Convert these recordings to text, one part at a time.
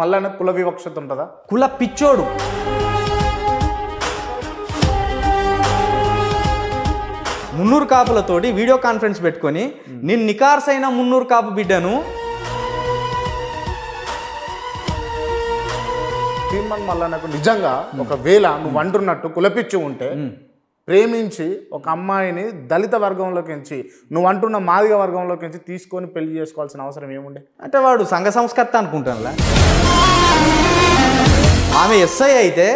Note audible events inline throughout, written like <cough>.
మళ్ళీ కుల వివక్షత ఉంటుందా కుల పిచ్చోడు మున్నూరు కాపులతోటి వీడియో కాన్ఫరెన్స్ పెట్టుకొని నేను అయిన మున్నూరు కాపు బిడ్డను తీర్మాన్ మళ్ళా నాకు నిజంగా ఒకవేళ నువ్వు అంటున్నట్టు కులపిచ్చు ఉంటే ప్రేమించి ఒక అమ్మాయిని దళిత వర్గంలోకి ఎంచి నువ్వు అంటున్న మాదిగ వర్గంలోకి ఎంచి తీసుకొని పెళ్లి చేసుకోవాల్సిన అవసరం ఏముండే అంటే వాడు సంఘ సంస్కర్త అనుకుంటానులే ఆమె ఎస్ఐ అయితే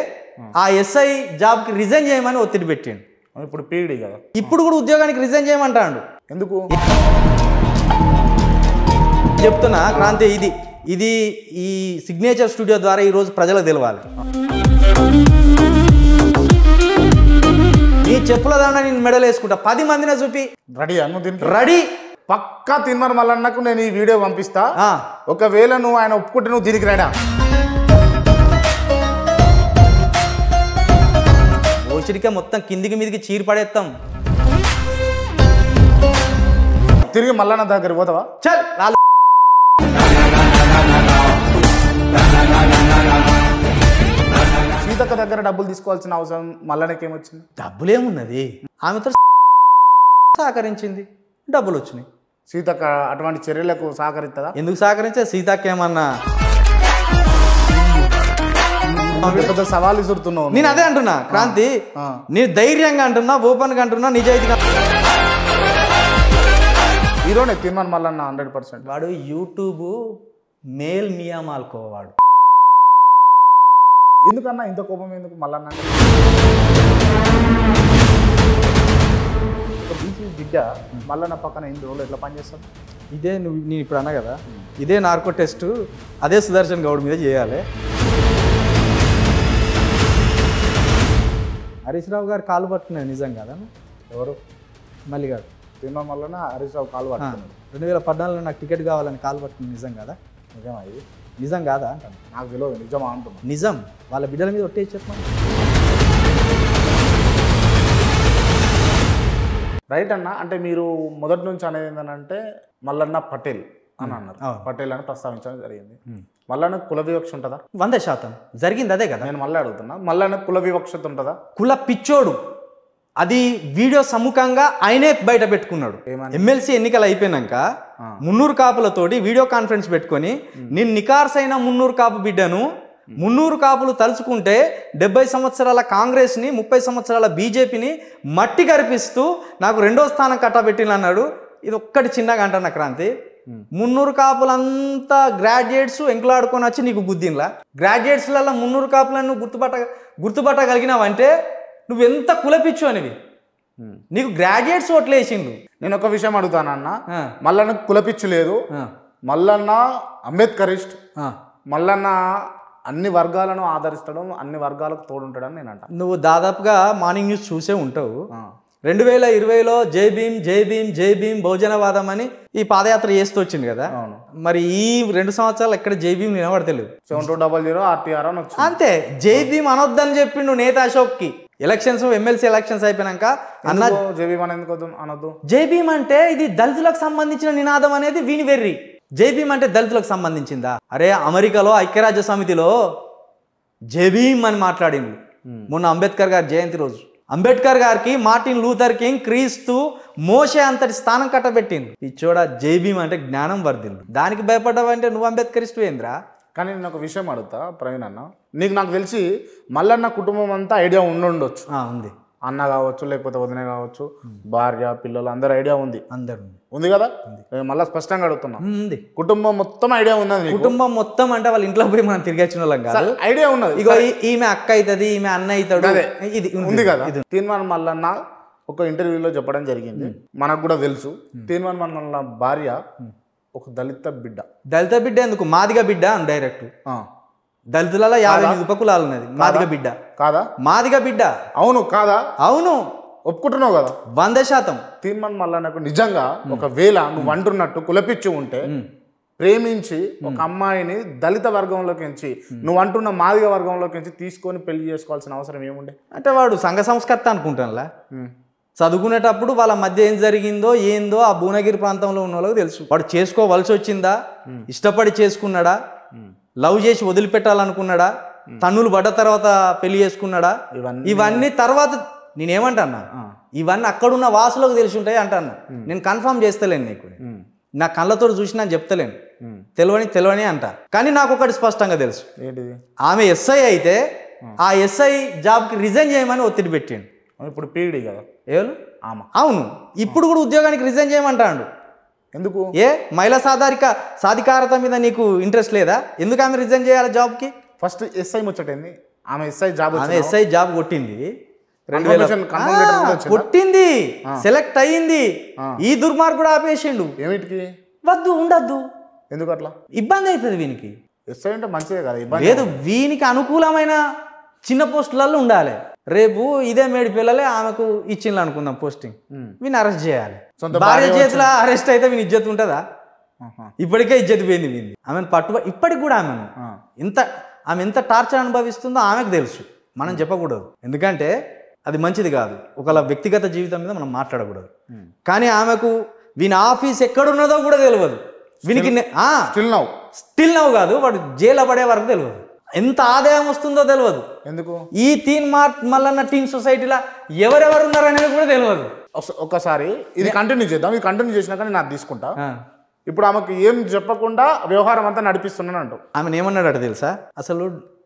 ఆ ఎస్ఐ జాబ్కి రిజైన్ చేయమని ఒత్తిడి పెట్టిండు ఇప్పుడు పీడి కదా ఇప్పుడు కూడా ఉద్యోగానికి రిజైన్ చేయమంటాడు ఎందుకు చెప్తున్నా క్రాంతి ఇది ఇది ఈ సిగ్నేచర్ స్టూడియో ద్వారా ఈరోజు ప్రజలకు తెలవాలి చెప్పుల దాంట్లో నేను మెడల్ వేసుకుంటా పది మందిన చూపి రెడీ అను రెడీ పక్కా తిన్మర్ మల్లన్నకు నేను ఈ వీడియో పంపిస్తా ఒకవేళ నువ్వు ఆయన ఒప్పుకుంటే నువ్వు దీనికి రాడా ఓచిడికే మొత్తం కిందికి మీదికి చీరు పడేస్తాం తిరిగి మల్లన్న దగ్గర పోతావా చల్ రాలే సీతక్క దగ్గర డబ్బులు తీసుకోవాల్సిన అవసరం మల్లనకేమొచ్చింది డబ్బులేమున్నది ఆమెతో సహకరించింది డబ్బులు వచ్చినాయి సీతక్క అటువంటి చర్యలకు సహకరిస్తుందా ఎందుకు సహకరించే సీతక్క ఏమన్నా పెద్ద సవాలు విసురుతున్నావు నేను అదే అంటున్నా క్రాంతి నేను ధైర్యంగా అంటున్నా ఓపెన్ గా అంటున్నా నిజాయితీగా హీరోనే తిరుమల మల్లన్న హండ్రెడ్ పర్సెంట్ వాడు యూట్యూబ్ మేల్ మియా ఎందుకన్నా ఇంత కోపం ఎందుకు మళ్ళీ బీసీ బిడ్డ మళ్ళా నా పక్కన ఎన్ని రోజులు ఎట్లా పనిచేస్తాను ఇదే నువ్వు నేను ఇప్పుడు అన్నా కదా ఇదే నార్కో టెస్ట్ అదే సుదర్శన్ గౌడ్ మీద చేయాలి హరీష్ రావు గారు కాలు పట్టుకున్నారు నిజం కదా ఎవరు గారు తిన్నాం వల్ల హరీష్ రావు కాలు పట్టుకున్నాడు రెండు వేల పద్నాలుగులో నాకు టికెట్ కావాలని కాలు పట్టుకున్న నిజం కదా నిజమా ఇది నిజం కాదా అంటాను నాకు తెలియదు నిజమా అంటున్నాను నిజం వాళ్ళ బిడ్డల మీద ఒట్టే చెప్పండి రైట్ అన్న అంటే మీరు మొదటి నుంచి అనేది ఏంటంటే మల్లన్న పటేల్ అని అన్నారు పటేల్ అని ప్రస్తావించడం జరిగింది మల్లన్న కుల వివక్ష ఉంటుందా వంద శాతం జరిగింది అదే కదా నేను మళ్ళీ అడుగుతున్నా మల్లన్న కుల వివక్షత ఉంటుందా కుల పిచ్చోడు అది వీడియో సముఖంగా ఆయనే బయట పెట్టుకున్నాడు ఎమ్మెల్సీ ఎన్నికలు అయిపోయినాక మున్నూరు కాపులతోటి వీడియో కాన్ఫరెన్స్ పెట్టుకొని నేను నికార్స్ అయిన మున్నూరు కాపు బిడ్డను మున్నూరు కాపులు తలుచుకుంటే డెబ్బై సంవత్సరాల కాంగ్రెస్ని ముప్పై సంవత్సరాల బీజేపీని మట్టి కరిపిస్తూ నాకు రెండో స్థానం కట్టబెట్టిన అన్నాడు ఇది ఒక్కటి చిన్నగా అంటున్న క్రాంతి మున్నూరు కాపులంతా గ్రాడ్యుయేట్స్ ఎంకులాడుకొని వచ్చి నీకు బుద్ధిలా గ్రాడ్యుయేట్స్లలో మున్నూరు కాపులను గుర్తుపట్ట గుర్తుపట్టగలిగినావంటే నువ్వు ఎంత కులపిచ్చు అనేవి నీకు గ్రాడ్యుయేట్స్ వేసిండు నేను ఒక విషయం అడుగుతానన్న మల్లన్న కులపిచ్చు లేదు మల్లన్న అంబేద్కరిస్ట్ మల్లన్న అన్ని వర్గాలను ఆదరిస్తాడు అన్ని వర్గాలకు తోడుంటాడని నేను అంట నువ్వు దాదాపుగా మార్నింగ్ న్యూస్ చూసే ఉంటావు రెండు వేల ఇరవైలో జై భీమ్ జై భీమ్ జై భీమ్ భోజనవాదం అని ఈ పాదయాత్ర చేస్తూ వచ్చింది కదా అవును మరి ఈ రెండు సంవత్సరాలు ఎక్కడ జై భీమ్ వినబడతలేదు seven two double zero RTR అని అంతే జై భీమ్ అనొద్దని చెప్పిండు నేత అశోక్కి ఎలక్షన్స్ ఎమ్మెల్సీ ఎలక్షన్స్ అయిపోయినాక అన్న జేబీఎం అనేది అనొద్దు జేబీఎం అంటే ఇది దళితులకు సంబంధించిన నినాదం అనేది వీని వెర్రి జేబీఎం అంటే దళితులకు సంబంధించిందా అరే అమెరికాలో ఐక్యరాజ్య సమితిలో జేబీఎం అని మాట్లాడింది మొన్న అంబేద్కర్ గారి జయంతి రోజు అంబేద్కర్ గారికి మార్టిన్ లూథర్ కింగ్ క్రీస్తు మోసే అంతటి స్థానం కట్టబెట్టింది ఈ చూడ జేబీఎం అంటే జ్ఞానం వర్ధింది దానికి భయపడ్డావంటే నువ్వు అంబేద్కరిస్తూ ఏంద్రా కానీ నేను ఒక విషయం అడుగుతా ప్రవీణ్ అన్న నీకు నాకు తెలిసి మల్లన్న కుటుంబం అంతా ఐడియా ఉండుండొచ్చు ఉంది అన్న కావచ్చు లేకపోతే వదిన కావచ్చు భార్య పిల్లలు అందరు ఐడియా ఉంది అందరు ఉంది కదా మళ్ళీ స్పష్టంగా అడుగుతున్నా ఉంది కుటుంబం మొత్తం ఐడియా ఉంది కుటుంబం మొత్తం అంటే వాళ్ళ ఇంట్లో పోయి మనం తిరిగి వచ్చిన వాళ్ళం కాదు ఐడియా ఉన్నది ఈమె అక్క అవుతుంది ఈమె అన్న అవుతాడు ఇది ఉంది కదా తీర్మానం మల్లన్న ఒక ఇంటర్వ్యూలో చెప్పడం జరిగింది మనకు కూడా తెలుసు తీర్మానం మన భార్య ఒక దళిత బిడ్డ దళిత బిడ్డ ఎందుకు మాదిగ బిడ్డ అని డైరెక్ట్ దళితులలో యాభై ఉపకులాలు ఉన్నది మాదిగ బిడ్డ కాదా మాదిగ బిడ్డ అవును కాదా అవును ఒప్పుకుంటున్నావు కదా వంద శాతం తీర్మన్ మళ్ళా నాకు నిజంగా ఒకవేళ నువ్వు అంటున్నట్టు కులపిచ్చి ఉంటే ప్రేమించి ఒక అమ్మాయిని దళిత వర్గంలోకి ఎంచి నువ్వు అంటున్న మాదిగ వర్గంలోకి ఎంచి తీసుకొని పెళ్లి చేసుకోవాల్సిన అవసరం ఏముండే అంటే వాడు సంఘ సంస్కర్త అనుకుంటానులే చదువుకునేటప్పుడు వాళ్ళ మధ్య ఏం జరిగిందో ఏందో ఆ భువనగిరి ప్రాంతంలో ఉన్న వాళ్ళకి తెలుసు వాడు చేసుకోవలసి వచ్చిందా ఇష్టపడి చేసుకున్నాడా లవ్ చేసి వదిలిపెట్టాలనుకున్నాడా తన్నులు పడ్డ తర్వాత పెళ్లి చేసుకున్నాడా ఇవన్నీ తర్వాత నేనేమంటాన్నా ఇవన్నీ అక్కడున్న వాసులకు తెలిసి ఉంటాయి అంటాను నేను కన్ఫర్మ్ చేస్తలేను నీకు నా కళ్ళతో చూసినా చెప్తలేను తెలివని తెలివని అంట కానీ నాకు ఒకటి స్పష్టంగా తెలుసు ఆమె ఎస్ఐ అయితే ఆ ఎస్ఐ జాబ్కి రిజైన్ చేయమని ఒత్తిడి పెట్టిండు ఇప్పుడు పీడి కదా ఏలు ఆమె అవును ఇప్పుడు కూడా ఉద్యోగానికి రిజైన్ చేయమంటాడు ఎందుకు ఏ మహిళా సాధారిక సాధికారత మీద నీకు ఇంట్రెస్ట్ లేదా ఎందుకు ఆమె రిజైన్ చేయాలి జాబ్కి ఫస్ట్ ఎస్ఐ ముచ్చటైంది ఆమె ఎస్ఐ జాబ్ ఆమె ఎస్ఐ జాబ్ కొట్టింది కొట్టింది సెలెక్ట్ అయ్యింది ఈ దుర్మార్గుడు ఆపేసిండు ఏమిటికి వద్దు ఉండద్దు ఎందుకు అట్లా ఇబ్బంది అవుతుంది వీనికి ఎస్ఐ అంటే మంచిదే కదా లేదు వీనికి అనుకూలమైన చిన్న పోస్టులలో ఉండాలి రేపు ఇదే మేడి పిల్లలే ఆమెకు ఇచ్చిండ్లు అనుకుందాం పోస్టింగ్ వీని అరెస్ట్ చేయాలి భార్య చేతిలో అరెస్ట్ అయితే వీని ఇజ్జత్ ఉంటుందా ఇప్పటికే ఇజ్జత్ పోయింది వీంది ఆమెను పట్టు ఇప్పటికి కూడా ఆమెను ఇంత ఆమె ఎంత టార్చర్ అనుభవిస్తుందో ఆమెకు తెలుసు మనం చెప్పకూడదు ఎందుకంటే అది మంచిది కాదు ఒకళ్ళ వ్యక్తిగత జీవితం మీద మనం మాట్లాడకూడదు కానీ ఆమెకు వీని ఆఫీస్ ఎక్కడున్నదో కూడా తెలియదు వీనికి స్టిల్ నవ్వు స్టిల్ నవ్వు కాదు వాడు జైలు పడే వరకు తెలియదు ఎంత ఆదాయం వస్తుందో తెలియదు ఎందుకు ఈ తీన్ మార్క్ మల్లన్న టీన్ సొసైటీలో ఎవరెవరు ఉన్నారనేది కూడా తెలియదు ఒకసారి ఇది కంటిన్యూ చేద్దాం ఇది కంటిన్యూ చేసినాక నేను అది తీసుకుంటా ఇప్పుడు ఆమెకు ఏం చెప్పకుండా వ్యవహారం అంతా నడిపిస్తున్నాను అంటూ ఆమె ఏమన్నాడట తెలుసా అసలు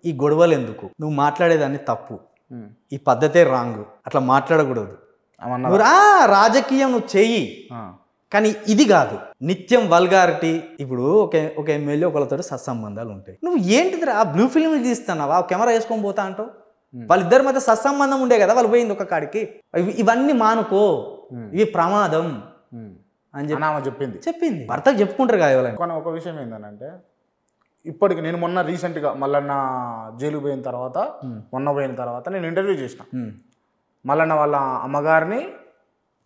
ఈ గొడవలు ఎందుకు నువ్వు మాట్లాడేదాన్ని తప్పు ఈ పద్ధతే రాంగ్ అట్లా మాట్లాడకూడదు రాజకీయం నువ్వు చెయ్యి కానీ ఇది కాదు నిత్యం వల్గారిటీ ఇప్పుడు ఒక ఒక ఎమ్మెల్యే ఒకళ్ళతో సత్సంబంధాలు ఉంటాయి నువ్వు ఏంటిది ఆ బ్లూ ఫిల్మ్లు తీస్తున్నావా ఆ కెమెరా వేసుకొని పోతా అంటావు వాళ్ళిద్దరి మధ్య సత్సంబంధం ఉండే కదా వాళ్ళు పోయింది ఒక కాడికి ఇవన్నీ మానుకో ఇవి ప్రమాదం అని చెప్పి ఆమె చెప్పింది చెప్పింది భర్త చెప్పుకుంటారు కదా ఎవరైనా కానీ ఒక విషయం ఏంటంటే ఇప్పటికి నేను మొన్న రీసెంట్గా మల్లన్న జైలు పోయిన తర్వాత మొన్న పోయిన తర్వాత నేను ఇంటర్వ్యూ చేసిన మల్లన్న వాళ్ళ అమ్మగారిని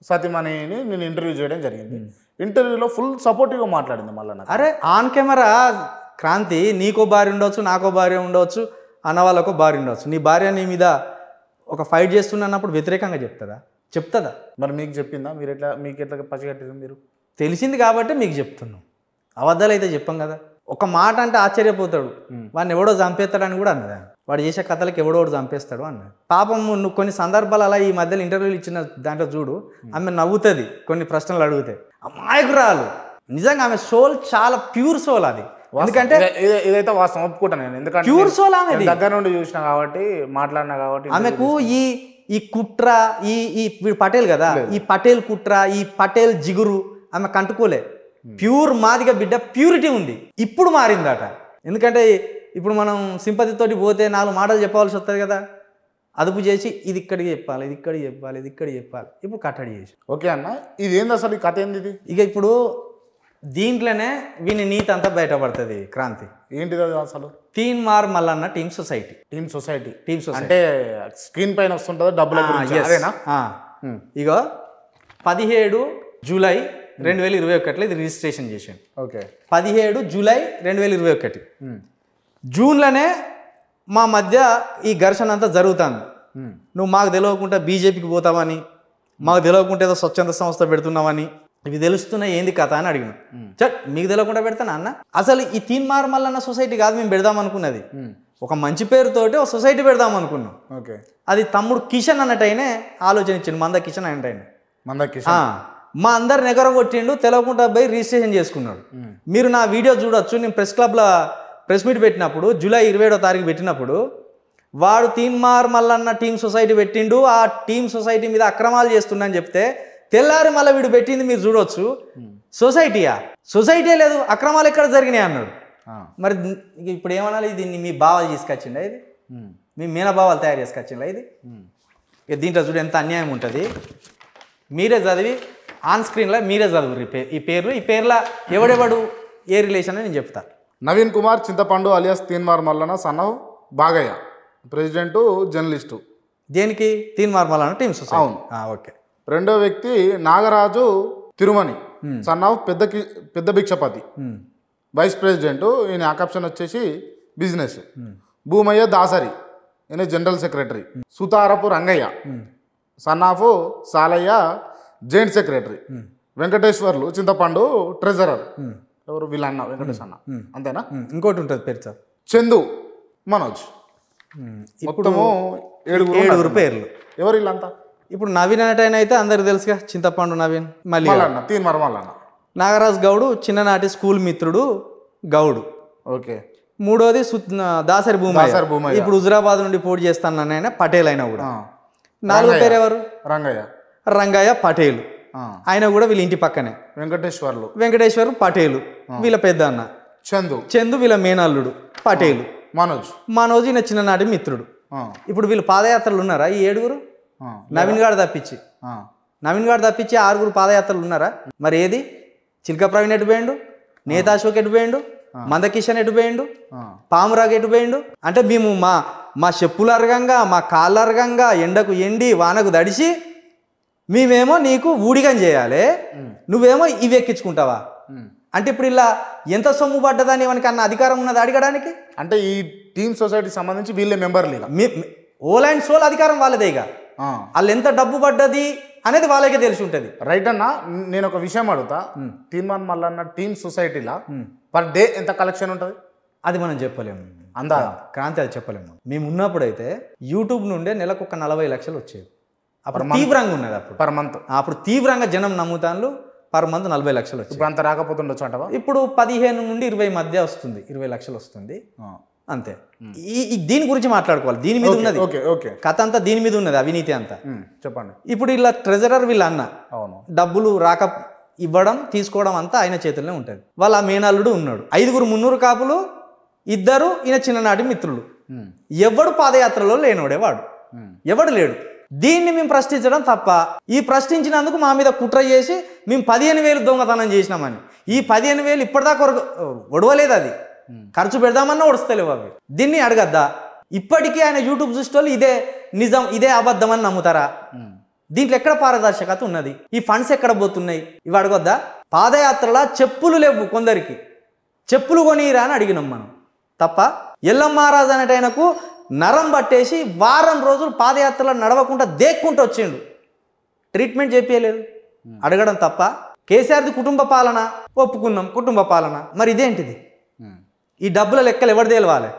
సతీమణిని నేను ఇంటర్వ్యూ చేయడం జరిగింది ఇంటర్వ్యూలో ఫుల్ సపోర్టివ్గా మాట్లాడింది మళ్ళీ అరే ఆన్ కెమెరా క్రాంతి నీకో భార్య ఉండవచ్చు నాకో భార్య ఉండవచ్చు అన్న వాళ్ళకో భార్య ఉండవచ్చు నీ భార్య నీ మీద ఒక ఫైట్ చేస్తున్నప్పుడు వ్యతిరేకంగా చెప్తుందా చెప్తుందా మరి మీకు చెప్పిందా మీరు ఎట్లా మీకు ఎట్లా పచ్చగట్టింది మీరు తెలిసింది కాబట్టి మీకు చెప్తున్నాం అబద్ధాలు అయితే చెప్పాం కదా ఒక మాట అంటే ఆశ్చర్యపోతాడు వాడిని ఎవడో చంపేస్తాడని కూడా అన్నదా వాడు చేసే కథలకు ఎవడో చంపేస్తాడు అన్న పాపం నువ్వు కొన్ని సందర్భాలు అలా ఈ మధ్యలో ఇంటర్వ్యూలు ఇచ్చిన దాంట్లో చూడు ఆమె నవ్వుతుంది కొన్ని ప్రశ్నలు అడిగితే అమాయకురాలు నిజంగా ఆమె సోల్ చాలా ప్యూర్ సోల్ అది ఎందుకంటే ఇదైతే వాస్తవం ఒప్పుకుంటాను నేను ఎందుకంటే ప్యూర్ సోల్ ఆమె దగ్గర నుండి చూసిన కాబట్టి మాట్లాడినా కాబట్టి ఆమెకు ఈ ఈ కుట్ర ఈ ఈ వీడు పటేల్ కదా ఈ పటేల్ కుట్ర ఈ పటేల్ జిగురు ఆమె కంటుకోలే Hmm. ప్యూర్ మాదిగ బిడ్డ ప్యూరిటీ ఉంది ఇప్పుడు మారిందట ఎందుకంటే ఇప్పుడు మనం సింపతితోటి పోతే నాలుగు మాటలు చెప్పవలసి వస్తుంది కదా అదుపు చేసి ఇది ఇక్కడికి చెప్పాలి ఇది ఇక్కడికి చెప్పాలి ఇది ఇక్కడికి చెప్పాలి ఇప్పుడు కట్టడి చేసి ఓకే అన్న ఇది ఏంది అసలు ఈ కథ ఏంది ఇక ఇప్పుడు దీంట్లోనే వీని నీతి అంతా బయటపడుతుంది క్రాంతి ఏంటిది అది అసలు Teenmar Mallanna team society team society team society అంటే స్క్రీన్ పైన వస్తుంటుందో డబ్బులు hmm. ఇగో పదిహేడు జూలై రెండు వేల ఇరవై ఒకటిలో ఇది రిజిస్ట్రేషన్ చేశాను ఓకే పదిహేడు జూలై రెండు వేల ఇరవై ఒకటి జూన్లోనే మా మధ్య ఈ ఘర్షణ అంతా జరుగుతుంది నువ్వు మాకు తెలియకుండా బీజేపీకి పోతావని మాకు తెలియకుండా ఏదో స్వచ్ఛంద సంస్థ పెడుతున్నావని ఇవి తెలుస్తున్నాయి ఏంది కథ అని అడిగిన చట్ మీకు తెలియకుండా పెడతాను అన్న అసలు ఈ తీన్ మార్మల్లన్న సొసైటీ కాదు మేము పెడదాం అనుకున్నది ఒక మంచి పేరుతోటి ఒక సొసైటీ పెడదాం అనుకున్నాం ఓకే అది తమ్ముడు కిషన్ అన్నట్టయినే ఆలోచన ఇచ్చింది మంద కిషన్ అంటే మంద కిషన్ మా అందరు కొట్టిండు తెలవకుండా పోయి రిజిస్ట్రేషన్ చేసుకున్నాడు మీరు నా వీడియో చూడొచ్చు నేను ప్రెస్ క్లబ్లో ప్రెస్ మీట్ పెట్టినప్పుడు జూలై ఇరవై ఏడో తారీఖు పెట్టినప్పుడు వాడు తీన్మార్ మల్లన్న టీం సొసైటీ పెట్టిండు ఆ టీం సొసైటీ మీద అక్రమాలు చేస్తున్నా అని చెప్తే తెల్లారి మళ్ళీ వీడు పెట్టింది మీరు చూడొచ్చు సొసైటీయా సొసైటీ లేదు అక్రమాలు ఎక్కడ జరిగినాయి అన్నాడు మరి ఇప్పుడు ఏమనాలి దీన్ని మీ బావాలు తీసుకొచ్చిండ ఇది మీ మీనబావాలు తయారు చేసుకొచ్చిండ ఇది దీంట్లో చూడు ఎంత అన్యాయం ఉంటుంది మీరే చదివి ఆన్ స్క్రీన్లో మీరే చదువురు ఈ పేర్లు ఈ పేర్ల ఎవడెవడు ఏ రిలేషన్ అని నేను చెప్తాను Naveen Kumar Chintapandu alias Teenmar Mallanna of Bagaiah president journalist దేనికి తీన్మార్ మల్లన టీమ్స్ అవును ఓకే రెండో వ్యక్తి నాగరాజు తిరుమణి ఆఫ్ పెద్ద పెద్ద భిక్షపతి వైస్ ప్రెసిడెంట్ ఈయన ఆకర్షణ వచ్చేసి బిజినెస్ భూమయ్య దాసరి ఈయన general secretary Sutharapu Rangaiah son of Salaiah joint secretary Venkateswarlu Chintapandu treasurer ఎవరు వీళ్ళ అన్న వెంకటేష్ అన్న అంతేనా ఇంకోటి ఉంటుంది పేరు సార్ చందు మనోజ్ మొత్తము ఏడుగురు ఏడుగురు పేర్లు ఎవరు వీళ్ళంతా ఇప్పుడు నవీన్ అనేటైన అయితే అందరికి తెలుసుగా చింతపండు నవీన్ మళ్ళీ అన్న తీన్ మరమల్లన్న నాగరాజ్ గౌడు చిన్ననాటి స్కూల్ మిత్రుడు గౌడు ఓకే మూడోది దాసరి భూమి ఇప్పుడు హుజురాబాద్ నుండి పోటీ చేస్తాను ఆయన పటేల్ అయినా కూడా నాలుగో పేరు ఎవరు రంగయ్య రంగయ్య పటేలు ఆయన కూడా వీళ్ళ ఇంటి పక్కనే వెంకటేశ్వర్లు వెంకటేశ్వర్ పటేలు వీళ్ళ పెద్ద అన్న చందు చందు వీళ్ళ మేనల్లుడు పటేలు మనోజ్ మనోజ్ ఈయన చిన్ననాటి మిత్రుడు ఇప్పుడు వీళ్ళు పాదయాత్రలు ఉన్నారా ఈ ఏడుగురు నవీన్ గారు తప్పించి నవీన్ గారు తప్పించి ఆరుగురు పాదయాత్రలు ఉన్నారా మరి ఏది చిల్క ప్రవీణ్ ఎటు పోయిండు నేతాశోక్ ఎటు పోయిండు మందకిషన్ ఎటు పోయిండు పామురాగ్ ఎటు పోయిండు అంటే మేము మా మా చెప్పులు అరగంగా మా కాళ్ళు అరగంగా ఎండకు ఎండి వానకు దడిచి మేమేమో నీకు ఊడిగం చేయాలి నువ్వేమో ఇవి ఎక్కించుకుంటావా అంటే ఇప్పుడు ఇలా ఎంత సొమ్ము పడ్డదని ఎవరికన్నా అధికారం ఉన్నది అడగడానికి అంటే ఈ టీమ్ సొసైటీకి సంబంధించి వీళ్ళే మెంబర్లు ఓల్ అండ్ సోల్ అధికారం వాళ్ళదే ఇక వాళ్ళు ఎంత డబ్బు పడ్డది అనేది వాళ్ళకే తెలిసి ఉంటుంది రైట్ అన్న నేను ఒక విషయం అడుగుతా తీర్మాన్ అన్న టీమ్ సొసైటీలా పర్ డే ఎంత కలెక్షన్ ఉంటుంది అది మనం చెప్పలేము అందా క్రాంతి అది చెప్పలేము మేము ఉన్నప్పుడైతే యూట్యూబ్ నుండే నెలకు ఒక నలభై లక్షలు వచ్చేది అప్పుడు తీవ్రంగా ఉన్నది అప్పుడు పర్ మంత్ అప్పుడు తీవ్రంగా జనం నమ్ముతాను పర్ మంత్ నలభై లక్షలు ఇప్పుడు అంత రాకపోతుండొచ్చు అంట ఇప్పుడు పదిహేను నుండి ఇరవై మధ్య వస్తుంది ఇరవై లక్షలు వస్తుంది అంతే ఈ దీని గురించి మాట్లాడుకోవాలి దీని మీద ఉన్నది కథ అంతా దీని మీద ఉన్నది అవినీతి అంతా చెప్పండి ఇప్పుడు ఇలా ట్రెజరర్ వీళ్ళ అన్న అవును డబ్బులు రాక ఇవ్వడం తీసుకోవడం అంతా ఆయన చేతుల్లో ఉంటుంది వాళ్ళ ఆ మేనల్లుడు ఉన్నాడు ఐదుగురు మున్నూరు కాపులు ఇద్దరు ఈయన చిన్ననాటి మిత్రులు ఎవడు పాదయాత్రలో లేనోడేవాడు ఎవడు లేడు దీన్ని మేము ప్రశ్నించడం తప్ప ఈ ప్రశ్నించినందుకు మా మీద కుట్ర చేసి మేము పదిహేను వేలు దొంగతనం చేసినామని ఈ పదిహేను వేలు ఇప్పటిదాకా ఒడవలేదు అది ఖర్చు పెడదామన్నా ఒడుస్తలేవు అవి దీన్ని అడగద్దా ఇప్పటికీ ఆయన యూట్యూబ్ చూసేటోళ్ళు ఇదే నిజం ఇదే అబద్ధం అని నమ్ముతారా దీంట్లో ఎక్కడ పారదర్శకత ఉన్నది ఈ ఫండ్స్ ఎక్కడ పోతున్నాయి ఇవి అడగొద్దా పాదయాత్రలా చెప్పులు లేవు కొందరికి చెప్పులు కొనిరా అని అడిగినాం మనం తప్ప ఎల్లం మహారాజ్ ఆయనకు నరం పట్టేసి వారం రోజులు పాదయాత్రలో నడవకుండా దేక్కుంటూ వచ్చిండు ట్రీట్మెంట్ చేపించలేదు అడగడం తప్ప కేసీఆర్ది కుటుంబ పాలన ఒప్పుకున్నాం కుటుంబ పాలన మరి ఇదేంటిది ఈ డబ్బుల లెక్కలు ఎవరు తేలవాలి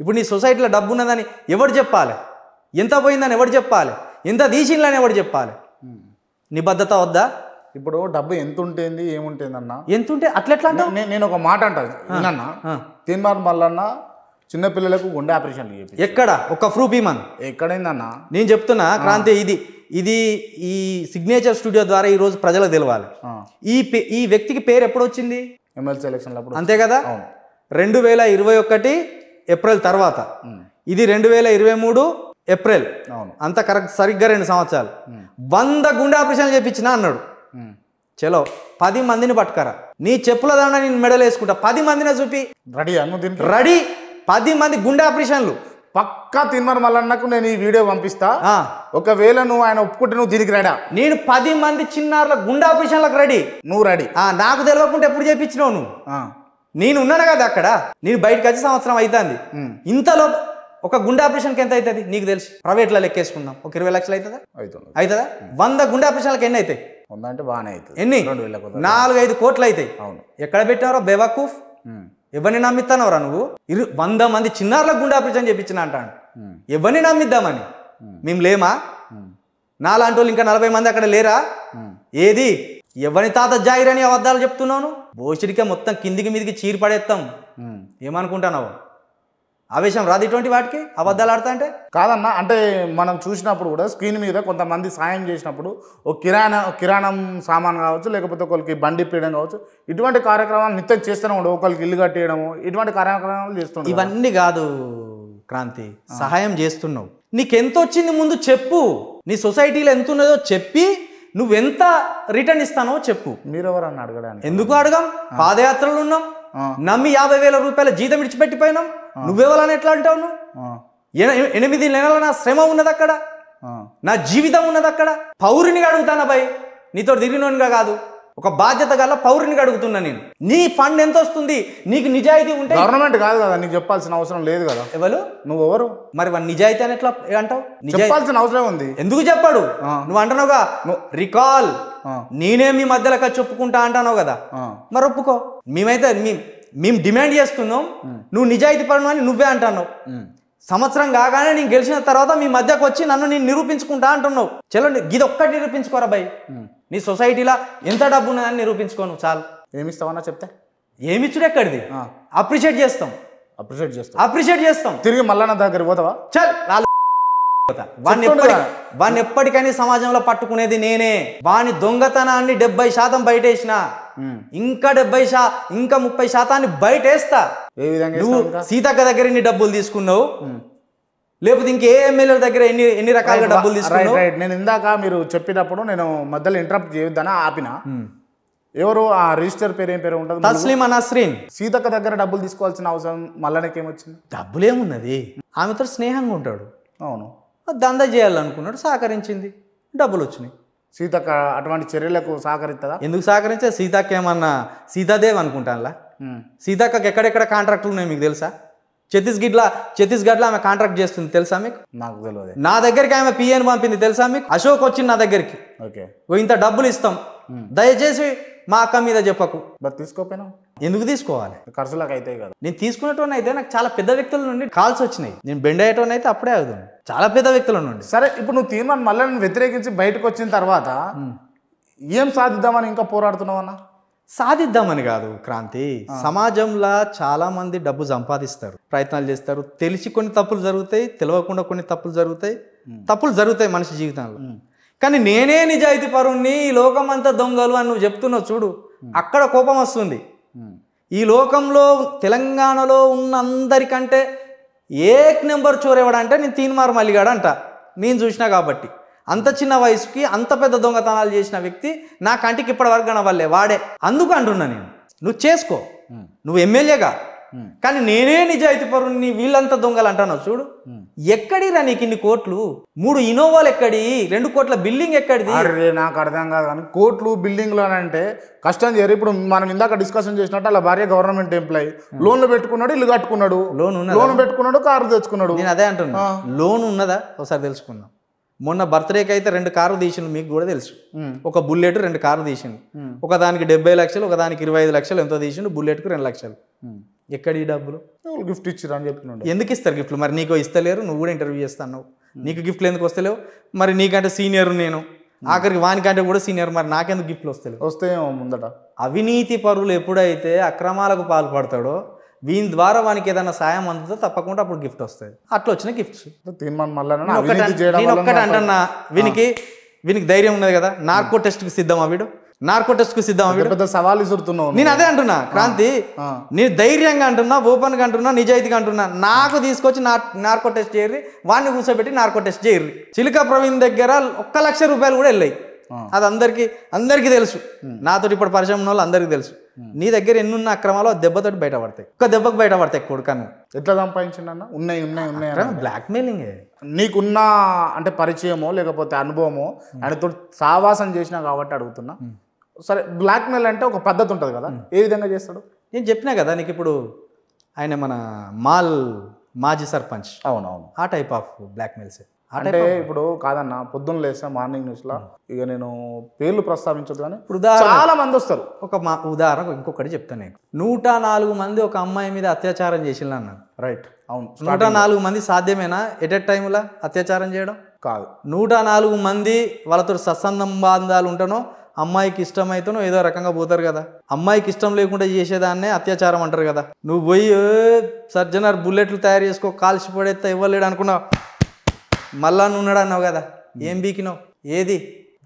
ఇప్పుడు నీ సొసైటీలో డబ్బు ఉన్నదని ఎవరు చెప్పాలి ఎంత పోయిందని ఎవరు చెప్పాలి ఎంత తీసిందని ఎవరు చెప్పాలి నిబద్ధత వద్దా ఇప్పుడు డబ్బు ఎంత ఉంటుంది ఏముంటుంది అన్న ఎంత ఉంటే అట్లెట్లా నేను ఒక మాట అంటాను తిన్నాను తీన్మార్ మల్లన్న చిన్నపిల్లలకు గుండె ఆపరేషన్లు చేపి ఎక్కడ ఒక ప్రూఫ్ ఇమన్ ఎక్కడైందన్న నేను చెప్తున్నా క్రాంతి ఇది ఇది ఈ సిగ్నేచర్ స్టూడియో ద్వారా ఈ రోజు ప్రజలకు తెలవాలి ఈ ఈ వ్యక్తికి పేరు ఎప్పుడు వచ్చింది ఎమ్మెల్సీ ఎలక్షన్ల అంతే కదా రెండు వేల ఇరవై ఒకటి ఏప్రిల్ తర్వాత ఇది రెండు వేల ఇరవై మూడు ఏప్రిల్ అవును అంత కరెక్ట్ సరిగ్గా రెండు సంవత్సరాలు వంద గుండె ఆపరేషన్లు చేపించినా అన్నాడు చలో పది మందిని పట్టుకరా నీ చెప్పుల దాండా నేను మెడల్ వేసుకుంటా పది మందిని చూపి రెడీ రెడీ పది మంది గుండె ఆపరేషన్లు పక్కా తిన్మర్ మల్లన్నకు నేను ఈ వీడియో పంపిస్తా ఒకవేళ నువ్వు ఆయన ఒప్పుకుంటే నువ్వు దీనికి రెడా నేను పది మంది చిన్నారుల గుండె ఆపరేషన్లకు రెడీ నువ్వు రెడీ నాకు తెలియకుండా ఎప్పుడు చేయించినావు నువ్వు నేను ఉన్నాను కదా అక్కడ నేను బయటకు వచ్చి సంవత్సరం అవుతుంది ఇంతలో ఒక గుండె ఆపరేషన్కి ఎంత అవుతుంది నీకు తెలుసు ప్రైవేట్లో లెక్కేసుకుందాం ఒక ఇరవై లక్షలు అవుతుందా అవుతుంది అవుతుందా వంద గుండె ఆపరేషన్లకు ఎన్ని అవుతాయి ఉందంటే బాగానే అవుతుంది ఎన్ని నాలుగు ఐదు కోట్లు అవుతాయి అవును ఎక్కడ పెట్టారో బెవాకూఫ్ ఎవరిని నమ్మిస్తానవరా నువ్వు ఇరు వంద మంది చిన్నారుల గుండాపిచ్చని చెప్పించిన అంటాను ఎవరిని నమ్మిద్దామని మేము లేమా నాలాంటి వాళ్ళు ఇంకా నలభై మంది అక్కడ లేరా ఏది ఎవరి తాత జాయిరని అబద్ధాలు చెప్తున్నాను భోషుడికే మొత్తం కిందికి మీదికి పడేస్తాం ఏమనుకుంటున్నావు ఆవేశం రాదు ఇటువంటి వాటికి అబద్ధాలు ఆడతా అంటే కాదన్న అంటే మనం చూసినప్పుడు కూడా స్క్రీన్ మీద కొంతమంది సాయం చేసినప్పుడు ఒక కిరాణా కిరాణం సామాన్ కావచ్చు లేకపోతే ఒకరికి బండి పీయడం కావచ్చు ఇటువంటి కార్యక్రమాలు నిత్యం చేస్తూనే ఉండవు ఒకరికి ఇల్లు కట్టేయడము ఇటువంటి కార్యక్రమాలు చేస్తున్నాం ఇవన్నీ కాదు క్రాంతి సహాయం చేస్తున్నావు వచ్చింది ముందు చెప్పు నీ సొసైటీలో ఎంత ఉన్నదో చెప్పి నువ్వెంత రిటర్న్ ఇస్తానో చెప్పు మీరెవరన్నా అడగడానికి ఎందుకు అడగాం పాదయాత్రలు ఉన్నాం నమ్మి యాభై వేల రూపాయల జీతం విడిచిపెట్టిపోయినాం నువ్వెవలని ఎట్లా అంటావు నువ్వు ఎనిమిది నెలల నా శ్రమ ఉన్నది అక్కడ నా జీవితం ఉన్నది అక్కడ పౌరునిగా అడుగుతానా భయ్ నీతో దిగినోనిగా కాదు ఒక బాధ్యత గల పౌరుని అడుగుతున్నా నేను నీ ఫండ్ ఎంత వస్తుంది నీకు నిజాయితీ ఉంటే గవర్నమెంట్ కాదు కదా నీకు చెప్పాల్సిన అవసరం లేదు కదా ఎవరు నువ్వు ఎవరు మరి వాడి నిజాయితీ అని ఎట్లా అంటావు చెప్పాల్సిన అవసరం ఉంది ఎందుకు చెప్పాడు నువ్వు అంటున్నావుగా రికాల్ నేనే మీ మధ్యలో చెప్పుకుంటా అంటున్నావు కదా మరి ఒప్పుకో మేమైతే మేము డిమాండ్ చేస్తున్నాం నువ్వు నిజాయితీ పడను అని నువ్వే అంటున్నావు సంవత్సరం కాగానే నేను గెలిచిన తర్వాత మీ మధ్యకు వచ్చి నన్ను నేను నిరూపించుకుంటా అంటున్నావు చలో ఇది ఒక్కటి నిరూపించుకోరా బాయ్ నీ సొసైటీలో ఎంత డబ్బు ఉన్నదని నిరూపించుకో నువ్వు చాలు ఏమిస్తావన్నా చెప్తే ఏమిచ్చుడు ఎక్కడిది అప్రిషియేట్ చేస్తాం అప్రిషియేట్ చేస్తాం అప్రిషియేట్ చేస్తాం తిరిగి మళ్ళా దగ్గర పోతావా చల్ వాడిని ఎప్పటికైనా సమాజంలో పట్టుకునేది నేనే వాని దొంగతనాన్ని డెబ్బై శాతం బయట వేసిన ఇంకా డెబ్బై శా ఇంకా ముప్పై శాతాన్ని బయట ఏ విధంగా నువ్వు సీతక్క దగ్గర నీ డబ్బులు తీసుకున్నావు లేకపోతే ఇంకే ఎమ్మెల్యేల దగ్గర ఎన్ని ఎన్ని రకాలుగా డబ్బులు తీసుకున్నాయి నేను ఇందాక మీరు చెప్పేటప్పుడు నేను మధ్యలో ఇంటరప్ట్ చేయొద్దని ఆపిన hmm. ఎవరు ఆ రిజిస్టర్ పేరు ఏం పేరు ఉంటుంది తస్లీం సీతక్క దగ్గర డబ్బులు తీసుకోవాల్సిన అవసరం ఏమొచ్చింది డబ్బులు ఏమున్నది ఆమెతో స్నేహంగా ఉంటాడు అవును దంద చేయాలనుకున్నాడు సహకరించింది డబ్బులు వచ్చినాయి సీతక్క అటువంటి చర్యలకు సహకరిస్తుందా ఎందుకు సహకరించే సీతక్క ఏమన్నా సీతాదేవ్ అనుకుంటానులా hmm. సీతక్కకి ఎక్కడెక్కడ కాంట్రాక్టులు ఉన్నాయి మీకు తెలుసా ఛత్తీస్గఢ్ ఛత్తీస్గఢ్లో ఆమె కాంట్రాక్ట్ చేస్తుంది తెలుసా మీకు నాకు తెలియదు నా దగ్గరికి ఆమె పిఎన్ పంపింది తెలుసా మీకు అశోక్ వచ్చింది నా దగ్గరికి ఓకే ఇంత డబ్బులు ఇస్తాం దయచేసి మా అక్క మీద చెప్పకు బట్ తీసుకోపోయినా ఎందుకు తీసుకోవాలి ఖర్చులకు అయితే కదా నేను తీసుకునేటోని అయితే నాకు చాలా పెద్ద వ్యక్తుల నుండి కాల్స్ వచ్చినాయి నేను బెండ్ అయ్యేటోని అయితే అప్పుడే అవుతు చాలా పెద్ద వ్యక్తుల నుండి సరే ఇప్పుడు నువ్వు తీర్మానం మళ్ళీ వ్యతిరేకించి బయటకు వచ్చిన తర్వాత ఏం సాధిద్దామని ఇంకా పోరాడుతున్నావు అన్నా సాధిద్దామని కాదు క్రాంతి సమాజంలో చాలా మంది డబ్బు సంపాదిస్తారు ప్రయత్నాలు చేస్తారు తెలిసి కొన్ని తప్పులు జరుగుతాయి తెలియకుండా కొన్ని తప్పులు జరుగుతాయి తప్పులు జరుగుతాయి మనిషి జీవితంలో కానీ నేనే నిజాయితీ పరుణ్ణి ఈ లోకం అంతా దొంగలు అని నువ్వు చెప్తున్నావు చూడు అక్కడ కోపం వస్తుంది ఈ లోకంలో తెలంగాణలో ఉన్న అందరికంటే ఏక్ నెంబర్ చోరేవాడంటే నేను తీన్మార్ మల్లిగాడంట నేను చూసినా కాబట్టి అంత చిన్న వయసుకి అంత పెద్ద దొంగతనాలు చేసిన వ్యక్తి నా కంటికి ఇప్పటివరకు కనవల్లే వాడే అందుకు అంటున్నా నేను నువ్వు చేసుకో నువ్వు ఎమ్మెల్యేగా కానీ నేనే నిజాయితీ పరుణ్ణి వీళ్ళంతా దొంగలు అంటున్నావు చూడు ఎక్కడి రా నీకు ఇన్ని కోట్లు మూడు ఇనోవాలు ఎక్కడి రెండు కోట్ల బిల్డింగ్ ఎక్కడిది అరే నాకు అర్థం కాదు కానీ కోట్లు బిల్డింగ్లు అని అంటే కష్టం చేయరు ఇప్పుడు మనం ఇందాక డిస్కషన్ చేసినట్టు అలా భార్య గవర్నమెంట్ ఎంప్లాయీ లోన్లు పెట్టుకున్నాడు ఇల్లు కట్టుకున్నాడు లోన్ లోన్ పెట్టుకున్నాడు కారు తెచ్చుకున్నాడు నేను అదే అంటున్నా లోన్ ఉన్నదా ఒకసారి తెలుసుకుందాం మొన్న బర్త్డేకి అయితే రెండు కార్లు తీసిండు మీకు కూడా తెలుసు ఒక బుల్లెట్ రెండు కార్లు తీసిండు ఒక దానికి డెబ్బై లక్షలు ఒక దానికి ఇరవై ఐదు లక్షలు ఎంతో తీసిండు బుల్లెట్కు రెండు లక్షలు ఎక్కడ ఈ డబ్బులు గిఫ్ట్ ఇచ్చారు అని చెప్తున్నాడు ఎందుకు ఇస్తారు గిఫ్ట్లు మరి నీకు ఇస్తలేరు నువ్వు కూడా ఇంటర్వ్యూ చేస్తాను నీకు గిఫ్ట్లు ఎందుకు వస్తలేవు మరి నీకంటే సీనియర్ నేను ఆఖరికి వానికంటే కూడా సీనియర్ మరి నాకెందుకు గిఫ్ట్లు వస్తలేవు వస్తాయేమో ముందట అవినీతి పరులు ఎప్పుడైతే అక్రమాలకు పాల్పడతాడో వీని ద్వారా వానికి ఏదైనా సాయం అందుతో తప్పకుండా అప్పుడు గిఫ్ట్ వస్తుంది అట్లా వచ్చిన గిఫ్ట్స్ ఒక్కటి అంటన్నా వీనికి వీనికి ధైర్యం ఉన్నది కదా నార్కో టెస్ట్ కి సిద్ధమా వీడు నార్కో టెస్ట్కి సిద్ధం అవి పెద్ద సవాలు ఇసురుతున్నావు నేను అదే అంటున్నా క్రాంతి నేను ధైర్యంగా అంటున్నా ఓపెన్ గా అంటున్నా నిజాయితీగా అంటున్నా నాకు తీసుకొచ్చి నా నార్కో టెస్ట్ చేయరు వాడిని కూర్చోబెట్టి నార్కో టెస్ట్ చేయరు చిలుక ప్రవీణ్ దగ్గర ఒక్క లక్ష రూపాయలు కూడా వెళ్ళాయి అది అందరికీ అందరికీ తెలుసు నాతో ఇప్పుడు పరిచయం ఉన్న వాళ్ళు అందరికీ తెలుసు నీ దగ్గర ఎన్నున్న అక్రమాలు దెబ్బతో దెబ్బతోటి బయటపడతాయి ఒక దెబ్బకు బయటపడతాయి కొడుకను ఎట్లా సంపాదించిందన్న ఉన్నాయి ఉన్నాయి ఉన్నాయి బ్లాక్ మెయిలింగ్ నీకున్న అంటే పరిచయమో లేకపోతే అనుభవమో ఆయనతో సావాసం చేసినా కాబట్టి అడుగుతున్నా సరే బ్లాక్మెయిల్ అంటే ఒక పద్ధతి ఉంటుంది కదా ఏ విధంగా చేస్తాడు నేను చెప్పినా కదా నీకు ఇప్పుడు ఆయన మన మాల్ మాజీ సర్పంచ్ అవునవును ఆ టైప్ ఆఫ్ బ్లాక్మెయిల్సే అంటే ఇప్పుడు కాదన్న పొద్దున్న లేస్తే మార్నింగ్ న్యూస్లో ఇక నేను పేర్లు ప్రస్తావించదు కానీ చాలా మంది వస్తారు ఒక మా ఉదాహరణ ఇంకొకటి చెప్తాను నేను నూట నాలుగు మంది ఒక అమ్మాయి మీద అత్యాచారం చేసిన అన్నాను రైట్ అవును నూట నాలుగు మంది సాధ్యమేనా ఎట్ ఎట్ టైంలో అత్యాచారం చేయడం కాదు నూట నాలుగు మంది వాళ్ళతో సత్సందం బాంధాలు ఉంటానో అమ్మాయికి ఇష్టం అయితేనో ఏదో రకంగా పోతారు కదా అమ్మాయికి ఇష్టం లేకుండా చేసేదాన్నే అత్యాచారం అంటారు కదా నువ్వు పోయి సర్జనర్ బుల్లెట్లు తయారు చేసుకో కాల్చి పడేస్తా ఇవ్వలేడు అనుకున్నావు మళ్ళా ఉన్నాడు అన్నావు కదా ఏం బీకినావు ఏది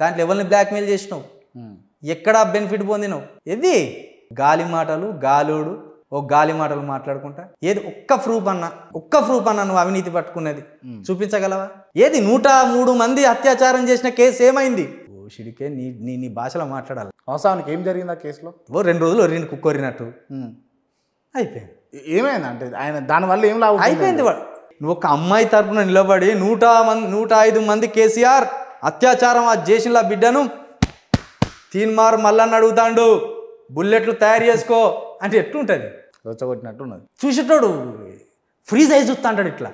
దాంట్లో ఎవరిని బ్లాక్మెయిల్ చేసినావు ఎక్కడ బెనిఫిట్ పొందినావు ఏది గాలి మాటలు గాలోడు ఓ గాలి మాటలు మాట్లాడుకుంటా ఏది ఒక్క ప్రూఫ్ అన్న ఒక్క ప్రూఫ్ అన్న నువ్వు అవినీతి పట్టుకున్నది చూపించగలవా ఏది నూట మూడు మంది అత్యాచారం చేసిన కేసు ఏమైంది ఓషిడికే నీ నీ నీ భాషలో మాట్లాడాలి అవసరానికి ఏం జరిగింది ఆ కేసులో ఓ రెండు రోజులు రెండు కుక్కొరినట్టు అయిపోయింది ఏమైంది అంటే ఆయన దానివల్ల ఏం లాభం అయిపోయింది వాడు నువ్వు ఒక అమ్మాయి తరపున నిలబడి నూట మంది నూట ఐదు మంది కేసీఆర్ అత్యాచారం అది చేసిన బిడ్డను తీన్మార్ మల్లన్న అడుగుతాండు బుల్లెట్లు తయారు చేసుకో అంటే ఎట్లుంటుంది ఉన్నది చూసేటోడు ఫ్రీజ్ అయి చూస్తాంటాడు ఇట్లా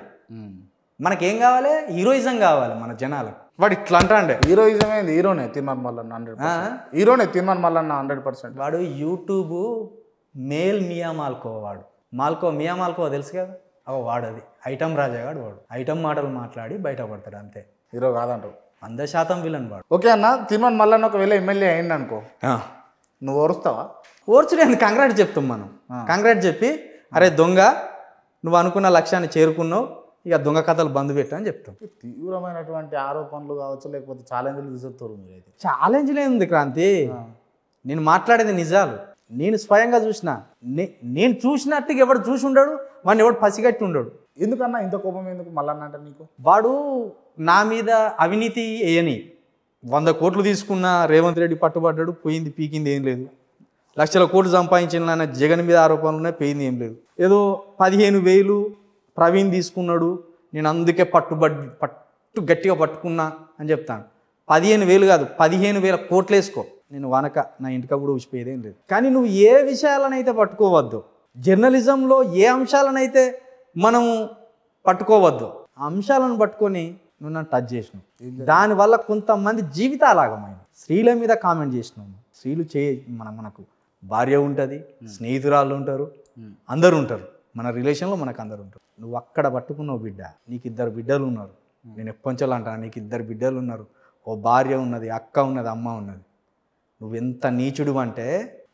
మనకేం కావాలి హీరోయిజం కావాలి మన జనాలకు వాడు ఇట్లా అంటాండే హీరోయిజం ఏంది హీరోనే తిమ్మన్ మల్లన్న హండ్రెడ్ హీరోనే తిమ్మన్ మల్లన్న హండ్రెడ్ పర్సెంట్ వాడు యూట్యూబ్ మేల్ మియా మాల్కో వాడు మాల్కో మియా మాల్కో తెలుసు కదా అవ వాడది ఐటమ్ రాజాగాడు వాడు ఐటమ్ మాటలు మాట్లాడి బయటపడతాడు అంతే హీరో కాదంటావు వంద శాతం విలన్ వాడు ఓకే అన్న తిరుమల మల్లన్న ఒకవేళ ఎమ్మెల్యే అయింది అనుకో నువ్వు ఓరుస్తావా ఓర్చులేదు కంగ్రాట్ చెప్తాం మనం కంగ్రాట్ చెప్పి అరే దొంగ నువ్వు అనుకున్న లక్ష్యాన్ని చేరుకున్నావు ఇక దొంగ కథలు బంద్ పెట్టు అని చెప్తాం తీవ్రమైనటువంటి ఆరోపణలు కావచ్చు లేకపోతే ఛాలెంజ్లు విసురుతారు మీరైతే ఛాలెంజ్ లేదు క్రాంతి నేను మాట్లాడేది నిజాలు నేను స్వయంగా చూసిన నేను చూసినట్టుగా ఎవడు చూసి ఉండడు వాడిని ఎవడు పసిగట్టి ఉండడు ఎందుకన్నా ఇంత కోపం ఎందుకు మళ్ళా అంటే నీకు వాడు నా మీద అవినీతి వేయని వంద కోట్లు తీసుకున్న రేవంత్ రెడ్డి పట్టుబడ్డాడు పోయింది పీకింది ఏం లేదు లక్షల కోట్లు సంపాదించిన ఆయన జగన్ మీద ఆరోపణలు ఉన్నాయి పోయింది ఏం లేదు ఏదో పదిహేను వేలు ప్రవీణ్ తీసుకున్నాడు నేను అందుకే పట్టుబడి పట్టు గట్టిగా పట్టుకున్నా అని చెప్తాను పదిహేను వేలు కాదు పదిహేను వేల కోట్లు వేసుకో నేను వనక నా ఇంటికి కూడా ఊసిపోయేదేం లేదు కానీ నువ్వు ఏ విషయాలనైతే పట్టుకోవద్దు జర్నలిజంలో ఏ అంశాలనైతే మనము పట్టుకోవద్దు ఆ అంశాలను పట్టుకొని నువ్వు నన్ను టచ్ చేసినావు దానివల్ల కొంతమంది జీవితాలాగమైంది స్త్రీల మీద కామెంట్ చేసినాము స్త్రీలు చే మన మనకు భార్య ఉంటుంది స్నేహితురాళ్ళు ఉంటారు అందరు ఉంటారు మన రిలేషన్లో మనకు అందరు ఉంటారు నువ్వు అక్కడ పట్టుకున్నావు బిడ్డ నీకు ఇద్దరు బిడ్డలు ఉన్నారు నేను ఎప్పంచోళ్ళు అంటాను నీకు ఇద్దరు బిడ్డలు ఉన్నారు ఓ భార్య ఉన్నది అక్క ఉన్నది అమ్మ ఉన్నది ఎంత నీచుడు అంటే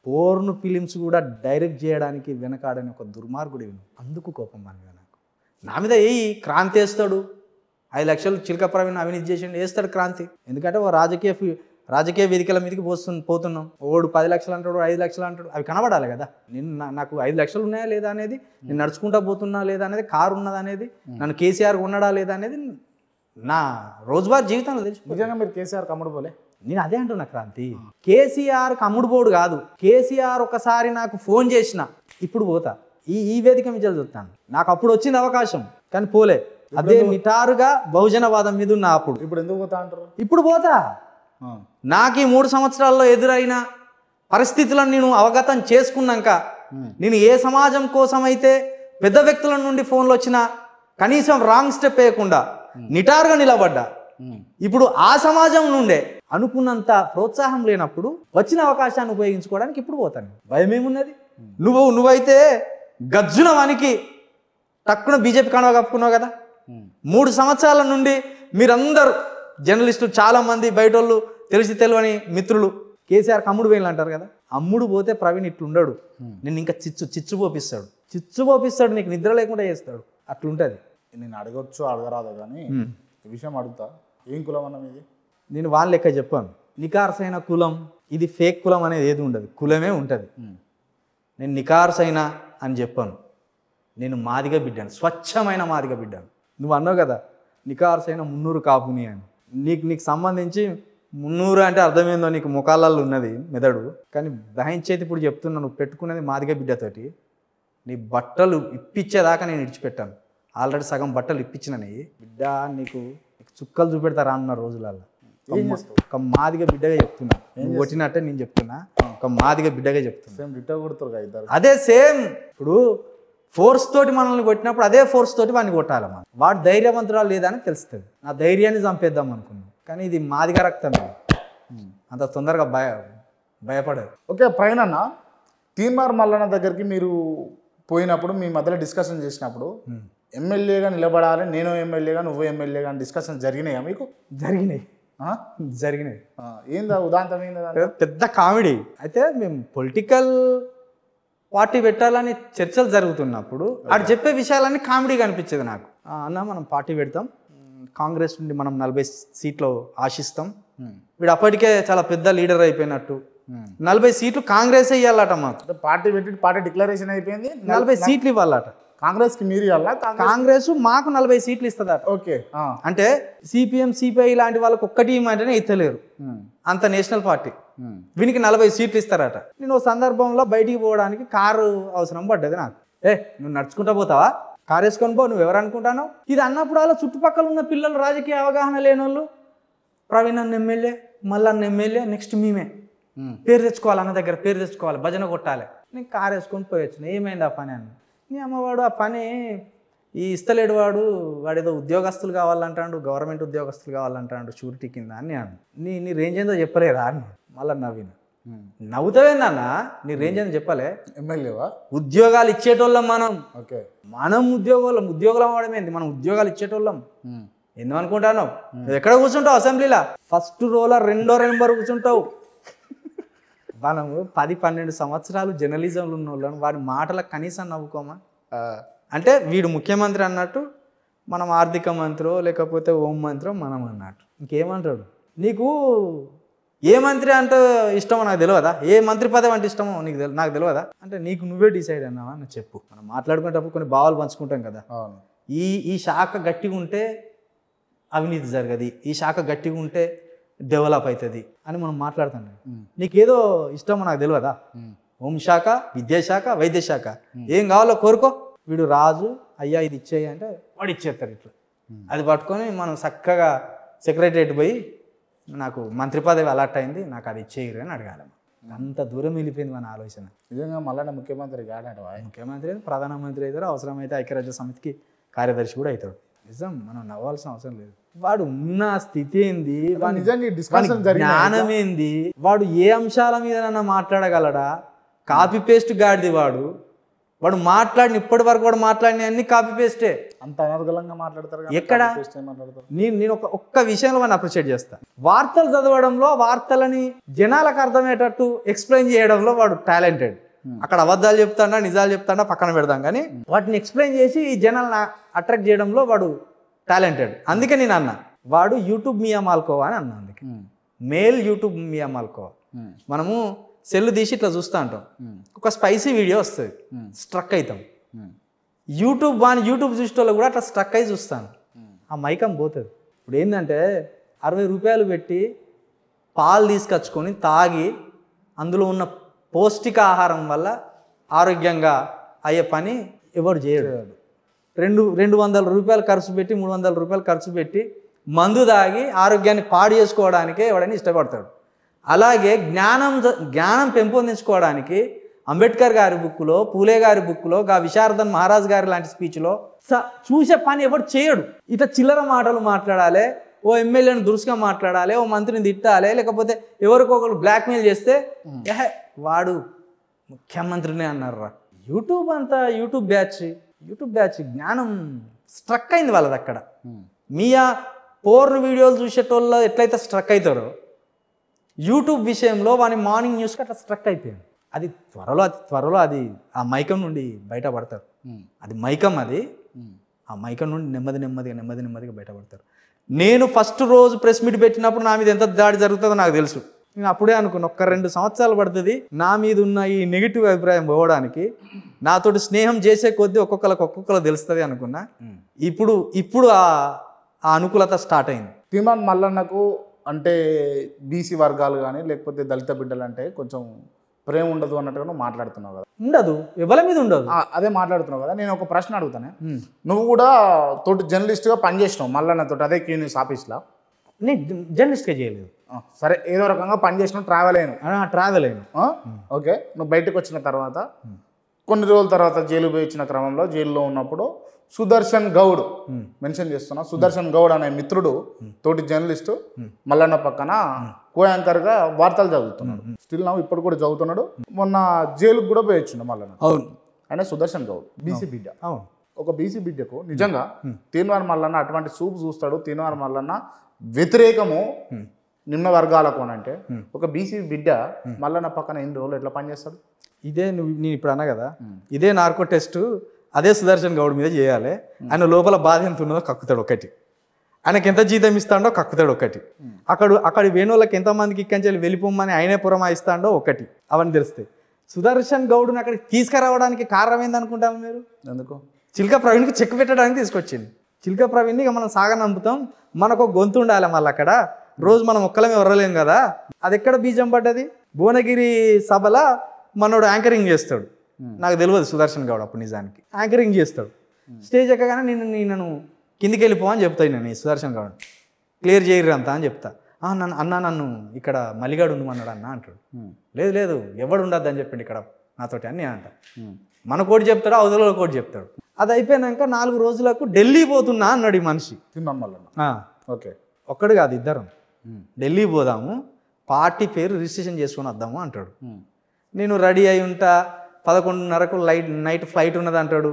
పోర్న్ ఫిలిమ్స్ కూడా డైరెక్ట్ చేయడానికి వెనకాడని ఒక దుర్మార్గుడు విను అందుకు కోపం మన మీద నాకు నా మీద ఏ క్రాంతి వేస్తాడు ఐదు లక్షలు చిలక ప్రవీణ్ అవినీతి చేసిండు వేస్తాడు క్రాంతి ఎందుకంటే ఓ రాజకీయ రాజకీయ వేదికల మీదకి పోస్తు పోతున్నాం ఓడు పది లక్షలు అంటాడు ఐదు లక్షలు అంటాడు అవి కనబడాలి కదా నేను నాకు ఐదు లక్షలు ఉన్నాయా లేదా అనేది నేను నడుచుకుంటా పోతున్నా లేదా అనేది కారు ఉన్నదా అనేది నన్ను కేసీఆర్ ఉన్నాడా లేదా అనేది నా రోజువారీ జీవితంలో తెలుసు నిజంగా మీరు కేసీఆర్ కమ్ముడు పోలే నేను అదే అంటున్నా క్రాంతి కేసీఆర్ కమ్ముడుబోడు కాదు కేసీఆర్ ఒకసారి నాకు ఫోన్ చేసిన ఇప్పుడు పోతా ఈ ఈ వేదిక మీద చదువుతాను నాకు అప్పుడు వచ్చింది అవకాశం కానీ పోలే అదే నిటారుగా బహుజనవాదం మీద ఉన్న అప్పుడు ఇప్పుడు ఎందుకు పోతా అంటారు ఇప్పుడు పోతా నాకు ఈ మూడు సంవత్సరాల్లో ఎదురైన పరిస్థితులను నేను అవగతం చేసుకున్నాక నేను ఏ సమాజం కోసం అయితే పెద్ద వ్యక్తుల నుండి ఫోన్లు వచ్చినా కనీసం రాంగ్ స్టెప్ వేయకుండా నిటారుగా నిలబడ్డా ఇప్పుడు ఆ సమాజం నుండే అనుకున్నంత ప్రోత్సాహం లేనప్పుడు వచ్చిన అవకాశాన్ని ఉపయోగించుకోవడానికి ఇప్పుడు పోతాను భయం ఏమున్నది నువ్వు నువ్వైతే గజ్జున వానికి తక్కువ బీజేపీ కానువ కప్పుకున్నావు కదా మూడు సంవత్సరాల నుండి మీరందరూ జర్నలిస్టులు చాలామంది వాళ్ళు తెలిసి తెలియని మిత్రులు కేసీఆర్ కమ్ముడు వేలు అంటారు కదా అమ్ముడు పోతే ప్రవీణ్ ఇట్లుండడు నేను ఇంకా చిచ్చు చిచ్చు పోపిస్తాడు చిచ్చు పోపిస్తాడు నీకు నిద్ర లేకుండా చేస్తాడు అట్లుంటుంది నేను అడగొచ్చు అడగరాదు కానీ విషయం అడుగుతా ఏం కులం అన్నం నేను వాళ్ళ లెక్క చెప్పాను నికార్సైన కులం ఇది ఫేక్ కులం అనేది ఏది ఉండదు కులమే ఉంటుంది నేను నికార్సైన అని చెప్పాను నేను మాదిగా బిడ్డాను స్వచ్ఛమైన మాదిగా బిడ్డాను నువ్వు అన్నావు కదా నికార్సైన మున్నూరు కాపుని అని నీకు నీకు సంబంధించి మున్నూరు అంటే అర్థమైందో నీకు ముఖాలలో ఉన్నది మెదడు కానీ దహించేది ఇప్పుడు చెప్తున్నా నువ్వు పెట్టుకున్నది మాదిగ బిడ్డతోటి నీ బట్టలు ఇప్పించేదాకా నేను ఇడిచిపెట్టాను ఆల్రెడీ సగం బట్టలు ఇప్పించినవి బిడ్డ నీకు చుక్కలు చూపెడతారా అన్న రోజులలో ఒక మాదిగా బిడ్డగా చెప్తున్నా నువ్వు కొట్టినట్టే నేను చెప్తున్నా ఒక మాదిగా బిడ్డగా చెప్తున్నా సేమ్ రిటర్ కొడుతారు అదే సేమ్ ఇప్పుడు ఫోర్స్ తోటి మనల్ని కొట్టినప్పుడు అదే ఫోర్స్ తోటి వాడిని కొట్టాలి మనం వాడు ధైర్యవంతురాలు లేదని తెలుస్తుంది నా ధైర్యాన్ని చంపేద్దాం అనుకున్నాను కానీ ఇది మాదిగా రక్తం అంత తొందరగా భయ భయపడదు ఓకే పైన తీన్మార్ మల్లన్న దగ్గరికి మీరు పోయినప్పుడు మీ మధ్యలో డిస్కషన్ చేసినప్పుడు ఎమ్మెల్యేగా నిలబడాలి నేను ఎమ్మెల్యేగా నువ్వు ఎమ్మెల్యేగా డిస్కషన్ జరిగినాయా మీకు జరిగినాయి జరిగినాయి ఏందా ఉదాంతం పెద్ద కామెడీ అయితే మేము పొలిటికల్ పార్టీ పెట్టాలని చర్చలు జరుగుతున్నప్పుడు ఆడు చెప్పే విషయాలన్నీ కామెడీ అనిపించేది నాకు అన్న మనం పార్టీ పెడతాం కాంగ్రెస్ నుండి మనం నలభై సీట్లు ఆశిస్తాం వీడు అప్పటికే చాలా పెద్ద లీడర్ అయిపోయినట్టు నలభై సీట్లు కాంగ్రెస్ ఇవ్వాలట మాకు పార్టీ పెట్టి పార్టీ డిక్లరేషన్ అయిపోయింది నలభై సీట్లు ఇవ్వాలట కాంగ్రెస్ కి మీరు కాంగ్రెస్ మాకు నలభై సీట్లు ఇస్తుందట ఓకే అంటే సిపిఎం సిపిఐ లాంటి వాళ్ళకి ఒక్కటి ఇమ్మంటేనే ఇస్తలేరు అంత నేషనల్ పార్టీ వీనికి నలభై సీట్లు ఇస్తారట నేను సందర్భంలో బయటికి పోవడానికి కారు అవసరం పడ్డది నాకు ఏ నువ్వు నడుచుకుంటా పోతావా కారు వేసుకొని పో నువ్వు ఎవరు అనుకుంటానో ఇది అన్నప్పుడు అలా చుట్టుపక్కల ఉన్న పిల్లలు రాజకీయ అవగాహన లేని వాళ్ళు ప్రవీణ్ అన్న ఎమ్మెల్యే మల్లన్న ఎమ్మెల్యే నెక్స్ట్ మేమే పేరు తెచ్చుకోవాలి అన్న దగ్గర పేరు తెచ్చుకోవాలి భజన కొట్టాలి నేను కారు వేసుకొని పోయొచ్చు ఏమైంది ఆ పని అన్న నీ అమ్మవాడు ఆ పని ఈ ఇస్తలేడు వాడు వాడు ఏదో ఉద్యోగస్తులు కావాలంటాడు గవర్నమెంట్ ఉద్యోగస్తులు కావాలంటాడు షూరిటీ కింద అని అన్నాడు నీ నీ రేంజ్ ఏందో చెప్పలేదా అన్నాడు మళ్ళీ నవ్విన నాన్న నీ రేంజ్ ఏందో చెప్పలే ఎమ్మెల్యేవా ఉద్యోగాలు ఇచ్చేటోళ్ళం మనం ఓకే మనం ఉద్యోగం ఉద్యోగులం వాడమేంది మనం ఉద్యోగాలు ఇచ్చేటోళ్ళం ఎందుకు అనుకుంటాను ఎక్కడ కూర్చుంటావు అసెంబ్లీలో ఫస్ట్ రోలో రెండో నెంబర్ కూర్చుంటావు మనము పది పన్నెండు సంవత్సరాలు జర్నలిజంలో ఉన్న వాళ్ళని వారి మాటల కనీసం నవ్వుకోమా అంటే వీడు ముఖ్యమంత్రి అన్నట్టు మనం ఆర్థిక మంత్రో లేకపోతే ఓం మంత్రో మనం అన్నట్టు ఇంకేమంటాడు నీకు ఏ మంత్రి అంటే ఇష్టమో నాకు తెలియదా ఏ మంత్రి పదవి అంటే ఇష్టమో నీకు తెలు నాకు తెలియదా అంటే నీకు నువ్వే డిసైడ్ అన్నావా అని చెప్పు మనం మాట్లాడుకునేటప్పుడు కొన్ని భావాలు పంచుకుంటాం కదా ఈ ఈ శాఖ గట్టిగా ఉంటే అవినీతి జరగదు ఈ శాఖ గట్టిగా ఉంటే డెవలప్ అవుతుంది అని మనం మాట్లాడుతున్నాం నీకేదో ఇష్టమో నాకు తెలియదా హోంశాఖ విద్యాశాఖ వైద్యశాఖ ఏం కావాలో కోరుకో వీడు రాజు అయ్యా ఇది ఇచ్చేయి అంటే వాడు ఇచ్చేస్తారు ఇట్లా అది పట్టుకొని మనం చక్కగా సెక్రటరియట్ పోయి నాకు మంత్రి పదవి అలర్ట్ అయింది నాకు అది ఇచ్చేయరు అని అడగాలి అంత దూరం వెళ్ళిపోయింది మన ఆలోచన నిజంగా మళ్ళా ముఖ్యమంత్రి కాడట ముఖ్యమంత్రి ప్రధానమంత్రి అవుతారు అవసరమైతే ఐక్యరాజ్య సమితికి కార్యదర్శి కూడా అవుతాడు నిజం మనం నవ్వాల్సిన అవసరం లేదు వాడు ఉన్న స్థితి ఏంది జ్ఞానం ఏంది వాడు ఏ అంశాల మీదనైనా మాట్లాడగలడా కాపీ పేస్ట్ గాడిది వాడు వాడు మాట్లాడిన ఇప్పటి వరకు వాడు మాట్లాడిన అన్ని కాపీ పేస్టే అంత అనర్గలంగా మాట్లాడతారు ఎక్కడ నేను నేను ఒక ఒక్క విషయంలో మనం అప్రిషియేట్ చేస్తాను వార్తలు చదవడంలో వార్తలని జనాలకు అర్థమయ్యేటట్టు ఎక్స్ప్లెయిన్ చేయడంలో వాడు టాలెంటెడ్ Hmm. అక్కడ అబద్ధాలు చెప్తాడా నిజాలు చెప్తాడా పక్కన పెడదాం కానీ hmm. వాటిని ఎక్స్ప్లెయిన్ చేసి ఈ జనాలను అట్రాక్ట్ చేయడంలో వాడు టాలెంటెడ్ అందుకే నేను అన్నా వాడు యూట్యూబ్ మియా అమ్మాలకో అని అన్నా అందుకే మేల్ యూట్యూబ్ మియా అమ్మాలకో మనము సెల్ తీసి ఇట్లా చూస్తూ ఉంటాం hmm. ఒక స్పైసీ వీడియో వస్తుంది స్ట్రక్ అవుతాం యూట్యూబ్ వాని యూట్యూబ్ చూసేటోళ్ళు కూడా అట్లా స్ట్రక్ అయి చూస్తాను ఆ మైకం పోతుంది ఇప్పుడు ఏంటంటే అరవై రూపాయలు పెట్టి పాలు తీసుకొచ్చుకొని తాగి అందులో ఉన్న పౌష్టికాహారం వల్ల ఆరోగ్యంగా అయ్యే పని ఎవరు చేయడు రెండు రెండు వందల రూపాయలు ఖర్చు పెట్టి మూడు వందల రూపాయలు ఖర్చు పెట్టి మందు దాగి ఆరోగ్యాన్ని పాడు చేసుకోవడానికే ఎవడని ఇష్టపడతాడు అలాగే జ్ఞానం జ్ఞానం పెంపొందించుకోవడానికి అంబేద్కర్ గారి బుక్లో పూలే గారి బుక్లో గా విశారదన్ మహారాజ్ గారి లాంటి స్పీచ్లో స చూసే పని ఎవడు చేయడు ఇత చిల్లర మాటలు మాట్లాడాలి ఓ ఎమ్మెల్యేని దురుసుగా మాట్లాడాలి ఓ మంత్రిని తిట్టాలి లేకపోతే ఎవరికొకరు బ్లాక్మెయిల్ చేస్తే వాడు ముఖ్యమంత్రినే అన్నారా యూట్యూబ్ అంతా యూట్యూబ్ బ్యాచ్ యూట్యూబ్ బ్యాచ్ జ్ఞానం స్ట్రక్ అయింది వాళ్ళది అక్కడ మీయా పోర్న్ వీడియోలు చూసేటోళ్ళు ఎట్లయితే స్ట్రక్ అవుతారో యూట్యూబ్ విషయంలో వాని మార్నింగ్ న్యూస్కి అట్లా స్ట్రక్ అయిపోయింది అది త్వరలో అది త్వరలో అది ఆ మైకం నుండి బయటపడతారు అది మైకం అది ఆ మైకం నుండి నెమ్మది నెమ్మదిగా నెమ్మది నెమ్మదిగా బయటపడతారు నేను ఫస్ట్ రోజు ప్రెస్ మీట్ పెట్టినప్పుడు నా మీద ఎంత దాడి జరుగుతుందో నాకు తెలుసు నేను అప్పుడే అనుకున్నా ఒక్క రెండు సంవత్సరాలు పడుతుంది నా మీద ఉన్న ఈ నెగిటివ్ అభిప్రాయం పోవడానికి నాతోటి స్నేహం చేసే కొద్దీ ఒక్కొక్కరికి ఒక్కొక్కరు తెలుస్తుంది అనుకున్నా ఇప్పుడు ఇప్పుడు ఆ అనుకూలత స్టార్ట్ అయింది పిమాన్ మల్లన్నకు అంటే బీసీ వర్గాలు కానీ లేకపోతే దళిత బిడ్డలు అంటే కొంచెం ప్రేమ ఉండదు అన్నట్టుగా నువ్వు మాట్లాడుతున్నావు కదా ఉండదు ఎవరి మీద ఉండదు అదే మాట్లాడుతున్నావు కదా నేను ఒక ప్రశ్న అడుగుతాను నువ్వు కూడా తోటి జర్నలిస్ట్గా పనిచేసినావు తోటి అదే క్యూనిస్ ఆఫీస్లో నేను జర్నలిస్ట్గా చేయలేదు సరే ఏదో రకంగా పని చేసిన ట్రావెల్ అయిన ట్రావెల్ అయిన ఓకే నువ్వు బయటకు వచ్చిన తర్వాత కొన్ని రోజుల తర్వాత జైలు పోయి వచ్చిన క్రమంలో జైల్లో ఉన్నప్పుడు సుదర్శన్ గౌడ్ మెన్షన్ చేస్తున్నా సుదర్శన్ గౌడ్ అనే మిత్రుడు తోటి జర్నలిస్టు మల్లన్న పక్కన కో వార్తలు చదువుతున్నాడు స్టిల్ నా ఇప్పుడు కూడా చదువుతున్నాడు మొన్న జైలుకు కూడా పోయి మల్లన్న అవును ఆయన సుదర్శన్ గౌడ్ బీసీ బిడ్డ అవును ఒక బీసీ బిడ్డకు నిజంగా తీన్వార్ మల్లన్న అటువంటి సూప్ చూస్తాడు తీన్వార్ మల్లన్న వ్యతిరేకము నిమ్న వర్గాలకు అని అంటే ఒక బీసీ బిడ్డ మళ్ళా నా పక్కన ఎన్ని రోజులు ఎట్లా పనిచేస్తాడు ఇదే నువ్వు నేను ఇప్పుడు అన్నా కదా ఇదే నార్కో టెస్ట్ అదే సుదర్శన్ గౌడ్ మీద చేయాలి ఆయన లోపల బాధ ఎంత ఉన్నదో కక్కుతాడు ఒకటి ఆయనకి ఎంత జీతం ఇస్తాడో కక్కుతాడు ఒకటి అక్కడ అక్కడ వేణువులకు ఎంతమందికి ఇక్కడి వెళ్ళిపోమని ఆయనే పురమాయిస్తాడో ఒకటి అవన్నీ తెలుస్తాయి సుదర్శన్ గౌడ్ని అక్కడికి తీసుకురావడానికి కారణం ఏందనుకుంటాను మీరు ఎందుకు చిల్క ప్రవీణ్కి చెక్ పెట్టడానికి తీసుకొచ్చింది చిలుక ప్రవీణ్ ఇక మనం సాగ నమ్ముతాం మనకు గొంతు ఉండాలి మళ్ళీ అక్కడ రోజు మనం ఒక్కలమే వరలేం కదా అది ఎక్కడ బీజం పడ్డది భువనగిరి సభల మనోడు యాంకరింగ్ చేస్తాడు నాకు తెలియదు సుదర్శన్ గౌడ్ అప్పుడు నిజానికి యాంకరింగ్ చేస్తాడు స్టేజ్ ఎక్కగానే నేను నేను కిందికి వెళ్ళిపో అని చెప్తాను నేను సుదర్శన్ గౌడ్ క్లియర్ చేయరు అంతా అని చెప్తా నన్ను అన్న నన్ను ఇక్కడ మలిగాడు ఉండమన్నాడు అన్న అంటాడు లేదు లేదు ఎవడు ఉండద్దు అని చెప్పిండు ఇక్కడ నాతోటి అని అంట మన కోటి చెప్తాడు అవతల కోటి చెప్తాడు అది అయిపోయినాక నాలుగు రోజులకు ఢిల్లీ పోతున్నా అన్నాడు ఈ మనిషి ఓకే ఒక్కడు కాదు ఇద్దరం ఢిల్లీ పోదాము పార్టీ పేరు రిజిస్ట్రేషన్ చేసుకొని వద్దాము అంటాడు నేను రెడీ అయి ఉంటా పదకొండున్నరకు లైట్ నైట్ ఫ్లైట్ ఉన్నది అంటాడు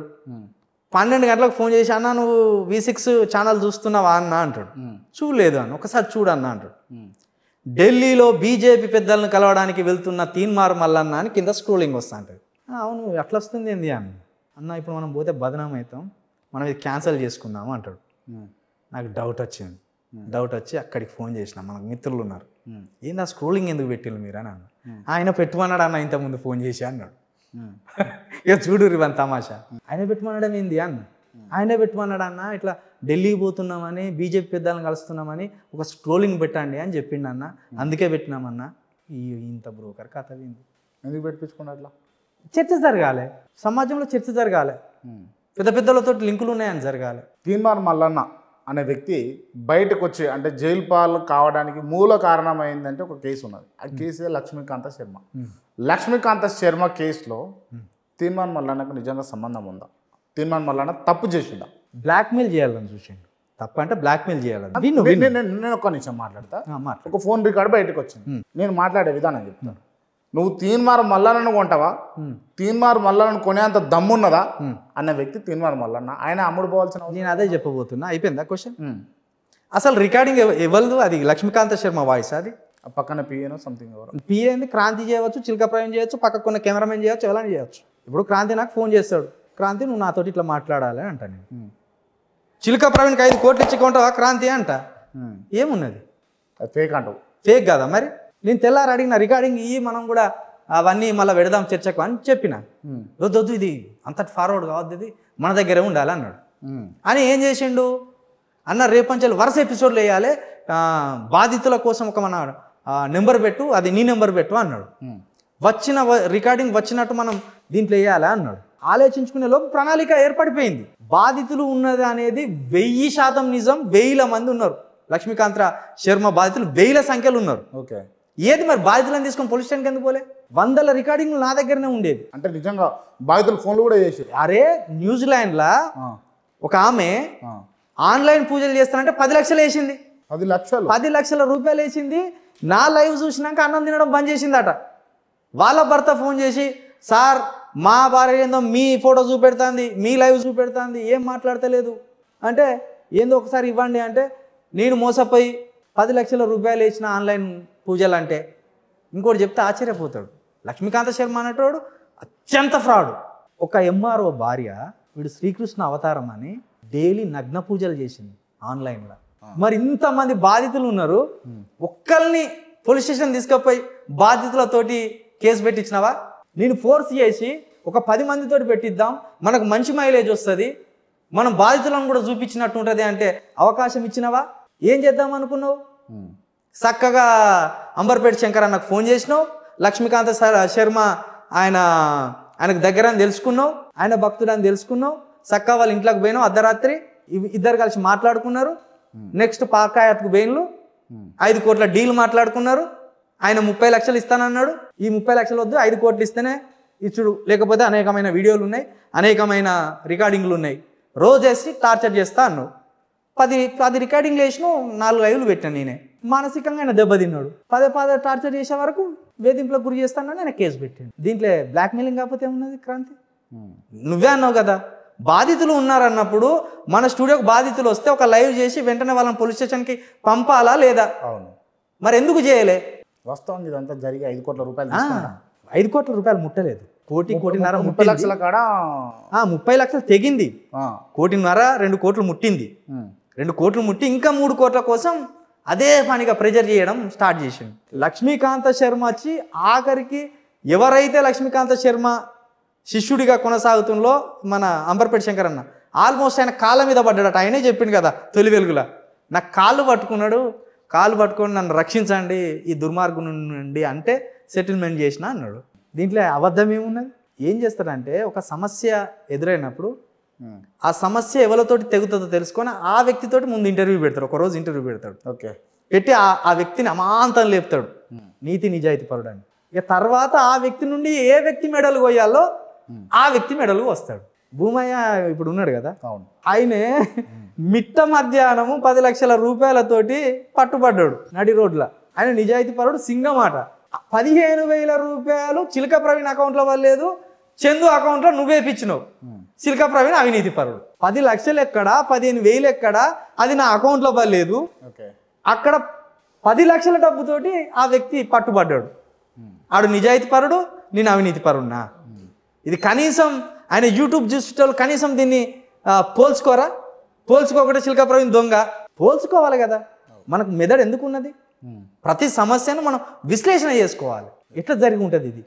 పన్నెండు గంటలకు ఫోన్ చేసి అన్న నువ్వు వి సిక్స్ ఛానల్ చూస్తున్నావా అన్న అంటాడు చూడలేదు అని ఒకసారి చూడన్న అంటాడు ఢిల్లీలో బీజేపీ పెద్దలను కలవడానికి వెళ్తున్న తీన్మార్ మల్లన్న అని కింద స్క్రోలింగ్ వస్తా అంటాడు అవును ఎట్లా వస్తుంది ఏంది అన్న అన్న ఇప్పుడు మనం పోతే బదనాం అవుతాం మనం ఇది క్యాన్సిల్ చేసుకుందాం అంటాడు నాకు డౌట్ వచ్చింది డౌట్ వచ్చి అక్కడికి ఫోన్ చేసిన మనకు మిత్రులు ఉన్నారు ఏంది ఆ స్క్రోలింగ్ ఎందుకు పెట్టిళ్ళు మీరు అని ఆయన పెట్టుమన్నాడు అన్న ముందు ఫోన్ చేసి అన్నాడు <laughs> ఇక చూడు రివన్ తమాషా ఆయన పెట్టుమనడం ఏంది అన్న ఆయనే పెట్టుమన్నాడు అన్న ఇట్లా ఢిల్లీకి పోతున్నామని బీజేపీ పెద్దలను కలుస్తున్నామని ఒక స్క్రోలింగ్ పెట్టండి అని చెప్పిండు అన్న అందుకే పెట్టినామన్నా ఈ ఇంత బ్రోకర్ కథ ఎందుకు పెట్టించుకున్నా అట్లా చర్చ జరగాలి సమాజంలో చర్చ జరగాలి పెద్ద పెద్దలతో లింకులు ఉన్నాయని జరగాలి తీన్మార్ మల్లన్న అనే వ్యక్తి బయటకు వచ్చి అంటే జైలు పాలు కావడానికి మూల కారణమైందంటే ఒక కేసు ఉన్నది ఆ కేసు లక్ష్మీకాంత శర్మ లక్ష్మీకాంత శర్మ కేసులో తీర్మాన్ మల్లన్నకు నిజంగా సంబంధం ఉందా తీర్మాన్ మల్లన్న తప్పు చేసిందా బ్లాక్మెయిల్ చేయాలని చూసిండు తప్ప అంటే బ్లాక్మెయిల్ చేయాలని నేను ఒక్క నిమిషం మాట్లాడతా ఒక ఫోన్ రికార్డు బయటకు వచ్చింది నేను మాట్లాడే విధానం చెప్తాను నువ్వు తీన్మార్ మల్లన్నను కొంటావా తీన్మార్ కొనే కొనేంత దమ్మున్నదా అన్న వ్యక్తి తీన్మారు మల్లన్న ఆయన అమ్ముడు పోవాల్సిన నేను అదే చెప్పబోతున్నా అయిపోయిందా క్వశ్చన్ అసలు రికార్డింగ్ ఎవరిదు అది లక్ష్మీకాంత శర్మ వాయిస్ అది పక్కన పిఏనో సంథింగ్ ఎవరు పిఏని క్రాంతి చేయవచ్చు చిలక ప్రయం చేయొచ్చు పక్కకు ఉన్న కెమెరామెన్ చేయవచ్చు ఎవరైనా చేయవచ్చు ఇప్పుడు క్రాంతి నాకు ఫోన్ చేస్తాడు క్రాంతి నువ్వు నాతోటి ఇట్లా మాట్లాడాలి అంట నేను చిలుక ప్రవీణ్కి ఐదు కోట్లు ఇచ్చుకుంటావా క్రాంతి అంట ఏమున్నది ఫేక్ అంటావు ఫేక్ కదా మరి నేను తెల్లారు అడిగిన రికార్డింగ్ ఈ మనం కూడా అవన్నీ మళ్ళీ పెడదాం చర్చకు అని చెప్పిన వద్దొద్దు ఇది అంత ఫార్వర్డ్ కావద్దు ఇది మన దగ్గరే ఉండాలి అన్నాడు అని ఏం చేసిండు అన్న రేపంచాలు వరుస ఎపిసోడ్లు వేయాలి బాధితుల కోసం ఒక మన నెంబర్ పెట్టు అది నీ నెంబర్ పెట్టు అన్నాడు వచ్చిన రికార్డింగ్ వచ్చినట్టు మనం దీంట్లో వేయాలి అన్నాడు ఆలోచించుకునే లోపు ప్రణాళిక ఏర్పడిపోయింది బాధితులు ఉన్నది అనేది వెయ్యి శాతం నిజం వేయిల మంది ఉన్నారు లక్ష్మీకాంత్ర శర్మ బాధితులు వేయిల సంఖ్యలు ఉన్నారు ఓకే ఏది మరి బాధితులను తీసుకొని పోలీస్ స్టేషన్కి ఎందుకు పోలే వందల రికార్డింగ్లు నా దగ్గరనే ఉండేది అంటే నిజంగా బాధితులు ఫోన్లు కూడా చేసి అరే లా ఒక ఆమె ఆన్లైన్ పూజలు చేస్తానంటే పది లక్షలు వేసింది పది లక్షలు పది లక్షల రూపాయలు వేసింది నా లైవ్ చూసినాక అన్నం తినడం బంద్ చేసిందట వాళ్ళ భర్త ఫోన్ చేసి సార్ మా భార్య ఏందో మీ ఫోటో చూపెడుతుంది మీ లైవ్ చూపెడుతుంది ఏం మాట్లాడతలేదు అంటే ఏందో ఒకసారి ఇవ్వండి అంటే నేను మోసపోయి పది లక్షల రూపాయలు వేసిన ఆన్లైన్ పూజలు అంటే ఇంకోటి చెప్తే ఆశ్చర్యపోతాడు లక్ష్మీకాంత శర్మ అనేటోడు అత్యంత ఫ్రాడ్ ఒక ఎంఆర్ఓ భార్య వీడు శ్రీకృష్ణ అవతారం అని డైలీ నగ్న పూజలు చేసింది ఆన్లైన్లో మరి ఇంతమంది బాధితులు ఉన్నారు ఒక్కరిని పోలీస్ స్టేషన్ తీసుకుపోయి బాధితులతోటి కేసు పెట్టించినావా నేను ఫోర్స్ చేసి ఒక పది మందితో పెట్టిద్దాం మనకు మంచి మైలేజ్ వస్తుంది మనం బాధితులను కూడా చూపించినట్టు ఉంటుంది అంటే అవకాశం ఇచ్చినావా ఏం చేద్దాం అనుకున్నావు చక్కగా అంబర్పేట శంకర్ అన్నకు ఫోన్ చేసినావు లక్ష్మీకాంత శర్మ ఆయన ఆయనకు దగ్గర అని తెలుసుకున్నావు ఆయన భక్తుడు అని తెలుసుకున్నావు చక్క వాళ్ళ ఇంట్లోకి పోయినావు అర్ధరాత్రి ఇద్దరు కలిసి మాట్లాడుకున్నారు నెక్స్ట్ పాకాయత్కు పోయిన్లు ఐదు కోట్ల డీల్ మాట్లాడుకున్నారు ఆయన ముప్పై లక్షలు ఇస్తానన్నాడు ఈ ముప్పై లక్షలు వద్దు ఐదు కోట్లు ఇస్తేనే ఇచ్చుడు లేకపోతే అనేకమైన వీడియోలు ఉన్నాయి అనేకమైన రికార్డింగ్లు ఉన్నాయి రోజు వేసి టార్చర్ చేస్తా అన్నావు పది పది రికార్డింగ్లు వేసినావు నాలుగు ఐదులు పెట్టాను నేనే మానసికంగా ఆయన దెబ్బతిన్నాడు పదే పదే టార్చర్ చేసే వరకు వేధింపులకు గురి చేస్తానని ఆయన కేసు పెట్టాడు దీంట్లో బ్లాక్మెయిలింగ్ కాకపోతే ఏమున్నది క్రాంతి hmm. నువ్వే అన్నావు కదా బాధితులు ఉన్నారన్నప్పుడు మన స్టూడియోకి బాధితులు వస్తే ఒక లైవ్ చేసి వెంటనే వాళ్ళని పోలీస్ స్టేషన్కి పంపాలా లేదా అవును మరి ఎందుకు చేయలే వాస్తవం ఇదంతా జరిగి ఐదు కోట్ల రూపాయలు ఐదు కోట్ల రూపాయలు ముట్టలేదు కోటి కోటిన్నర ముప్పై లక్షల కాడ ముప్పై లక్షలు తెగింది కోటిన్నర రెండు కోట్లు ముట్టింది రెండు కోట్లు ముట్టి ఇంకా మూడు కోట్ల కోసం అదే పనిగా ప్రెజర్ చేయడం స్టార్ట్ చేసింది లక్ష్మీకాంత శర్మ వచ్చి ఆఖరికి ఎవరైతే లక్ష్మీకాంత శర్మ శిష్యుడిగా కొనసాగుతుందో మన అంబర్పేట శంకర్ అన్న ఆల్మోస్ట్ ఆయన కాళ్ళ మీద పడ్డాడు ఆయనే చెప్పిండు కదా తొలి వెలుగులా నాకు కాళ్ళు పట్టుకున్నాడు కాళ్ళు పట్టుకొని నన్ను రక్షించండి ఈ దుర్మార్గం నుండి అంటే సెటిల్మెంట్ చేసిన అన్నాడు దీంట్లో అబద్ధం ఏమున్నది ఏం చేస్తాడంటే ఒక సమస్య ఎదురైనప్పుడు ఆ సమస్య ఎవరితోటి తెగుతుందో తెలుసుకొని ఆ వ్యక్తితోటి ముందు ఇంటర్వ్యూ పెడతాడు ఒక రోజు ఇంటర్వ్యూ పెడతాడు ఓకే పెట్టి ఆ వ్యక్తిని అమాంతం లేపుతాడు నీతి నిజాయితీ పరుడాన్ని ఇక తర్వాత ఆ వ్యక్తి నుండి ఏ వ్యక్తి మెడలు పోయాలో ఆ వ్యక్తి మెడలు వస్తాడు భూమయ్య ఇప్పుడు ఉన్నాడు కదా అవును ఆయనే మిట్ట మధ్యాహ్నము పది లక్షల రూపాయలతోటి పట్టుబడ్డాడు నడి రోడ్ల ఆయన నిజాయితీ పరుడు సింగమాట పదిహేను వేల రూపాయలు చిలక ప్రవీణ్ అకౌంట్లో వల్లేదు చందు అకౌంట్లో నువ్వేపించినవు సిల్కా ప్రవీణ్ అవినీతి పరుడు పది లక్షలు ఎక్కడ పదిహేను వేలు ఎక్కడ అది నా అకౌంట్లో పడలేదు అక్కడ పది లక్షల డబ్బుతోటి ఆ వ్యక్తి పట్టుబడ్డాడు hmm. ఆడు నిజాయితీ పరుడు నేను అవినీతి పరుడునా hmm. ఇది కనీసం ఆయన యూట్యూబ్ చూసేటోళ్ళు కనీసం దీన్ని పోల్చుకోరా పోల్చుకోకుండా శిల్కా ప్రవీణ్ దొంగ పోల్చుకోవాలి కదా మనకు మెదడు ఎందుకు ఉన్నది hmm. ప్రతి సమస్యను మనం విశ్లేషణ చేసుకోవాలి ఎట్లా జరిగి ఉంటుంది ఇది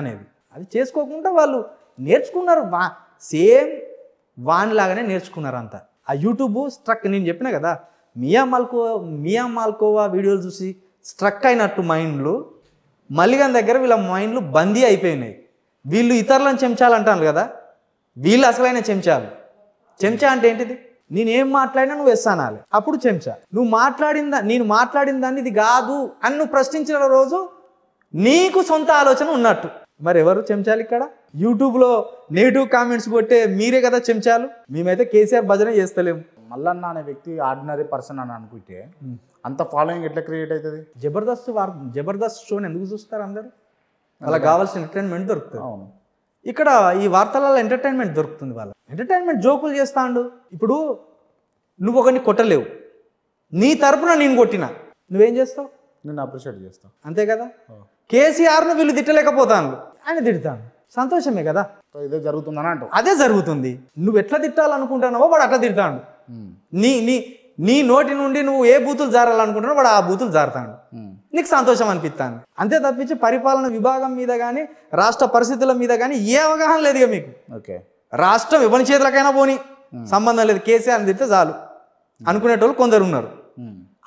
అనేది అది చేసుకోకుండా వాళ్ళు నేర్చుకున్నారు సేమ్ లాగానే నేర్చుకున్నారు అంతా ఆ యూట్యూబ్ స్ట్రక్ నేను చెప్పిన కదా మియా మాల్కోవా మియా మాల్కోవా వీడియోలు చూసి స్ట్రక్ అయినట్టు మైండ్లు మల్లిగన్ దగ్గర వీళ్ళ మైండ్లు బందీ అయిపోయినాయి వీళ్ళు ఇతరులను చెంచాలంటాను కదా వీళ్ళు అసలైన చెంచాలు చెంచా అంటే ఏంటిది నేనేం మాట్లాడినా నువ్వు వేస్తానాలి అప్పుడు చెంచా నువ్వు మాట్లాడిందా నేను మాట్లాడిన దాన్ని ఇది కాదు అని నువ్వు ప్రశ్నించిన రోజు నీకు సొంత ఆలోచన ఉన్నట్టు మరి ఎవరు చెంచాలి ఇక్కడ యూట్యూబ్లో నెగిటివ్ కామెంట్స్ కొట్టే మీరే కదా చెంచాలు మేమైతే కేసీఆర్ భజన చేస్తలేము మల్లన్న అనే వ్యక్తి ఆర్డినరీ పర్సన్ అని అనుకుంటే అంత ఫాలోయింగ్ ఎట్లా క్రియేట్ అవుతుంది జబర్దస్త్ వార్ జబర్దస్త్ షోని ఎందుకు చూస్తారు అందరు అలా కావాల్సిన ఎంటర్టైన్మెంట్ దొరుకుతుంది అవును ఇక్కడ ఈ వార్తలలో ఎంటర్టైన్మెంట్ దొరుకుతుంది వాళ్ళ ఎంటర్టైన్మెంట్ జోకులు చేస్తాండు ఇప్పుడు నువ్వు ఒకరిని కొట్టలేవు నీ తరపున నేను కొట్టిన నువ్వేం చేస్తావు నేను అప్రిషియేట్ చేస్తావు అంతే కదా కేసీఆర్ను వీళ్ళు తిట్టలేకపోతాను ఆయన తిడతాను సంతోషమే కదా ఇదే జరుగుతుందని అంటావు అదే జరుగుతుంది నువ్వు ఎట్లా తిట్టాలనుకుంటున్నావో వాడు అట్లా తిడతాడు నీ నీ నీ నోటి నుండి నువ్వు ఏ బూతులు జారాలనుకుంటున్నావు వాడు ఆ బూతులు జారుతాడు నీకు సంతోషం అనిపిస్తాను అంతే తప్పించి పరిపాలన విభాగం మీద కానీ రాష్ట్ర పరిస్థితుల మీద కానీ ఏ అవగాహన ఇక మీకు ఓకే రాష్ట్రం ఇవ్వని చేతులకైనా పోని సంబంధం లేదు కేసీఆర్ అని తిడితే చాలు అనుకునేటోళ్ళు కొందరు ఉన్నారు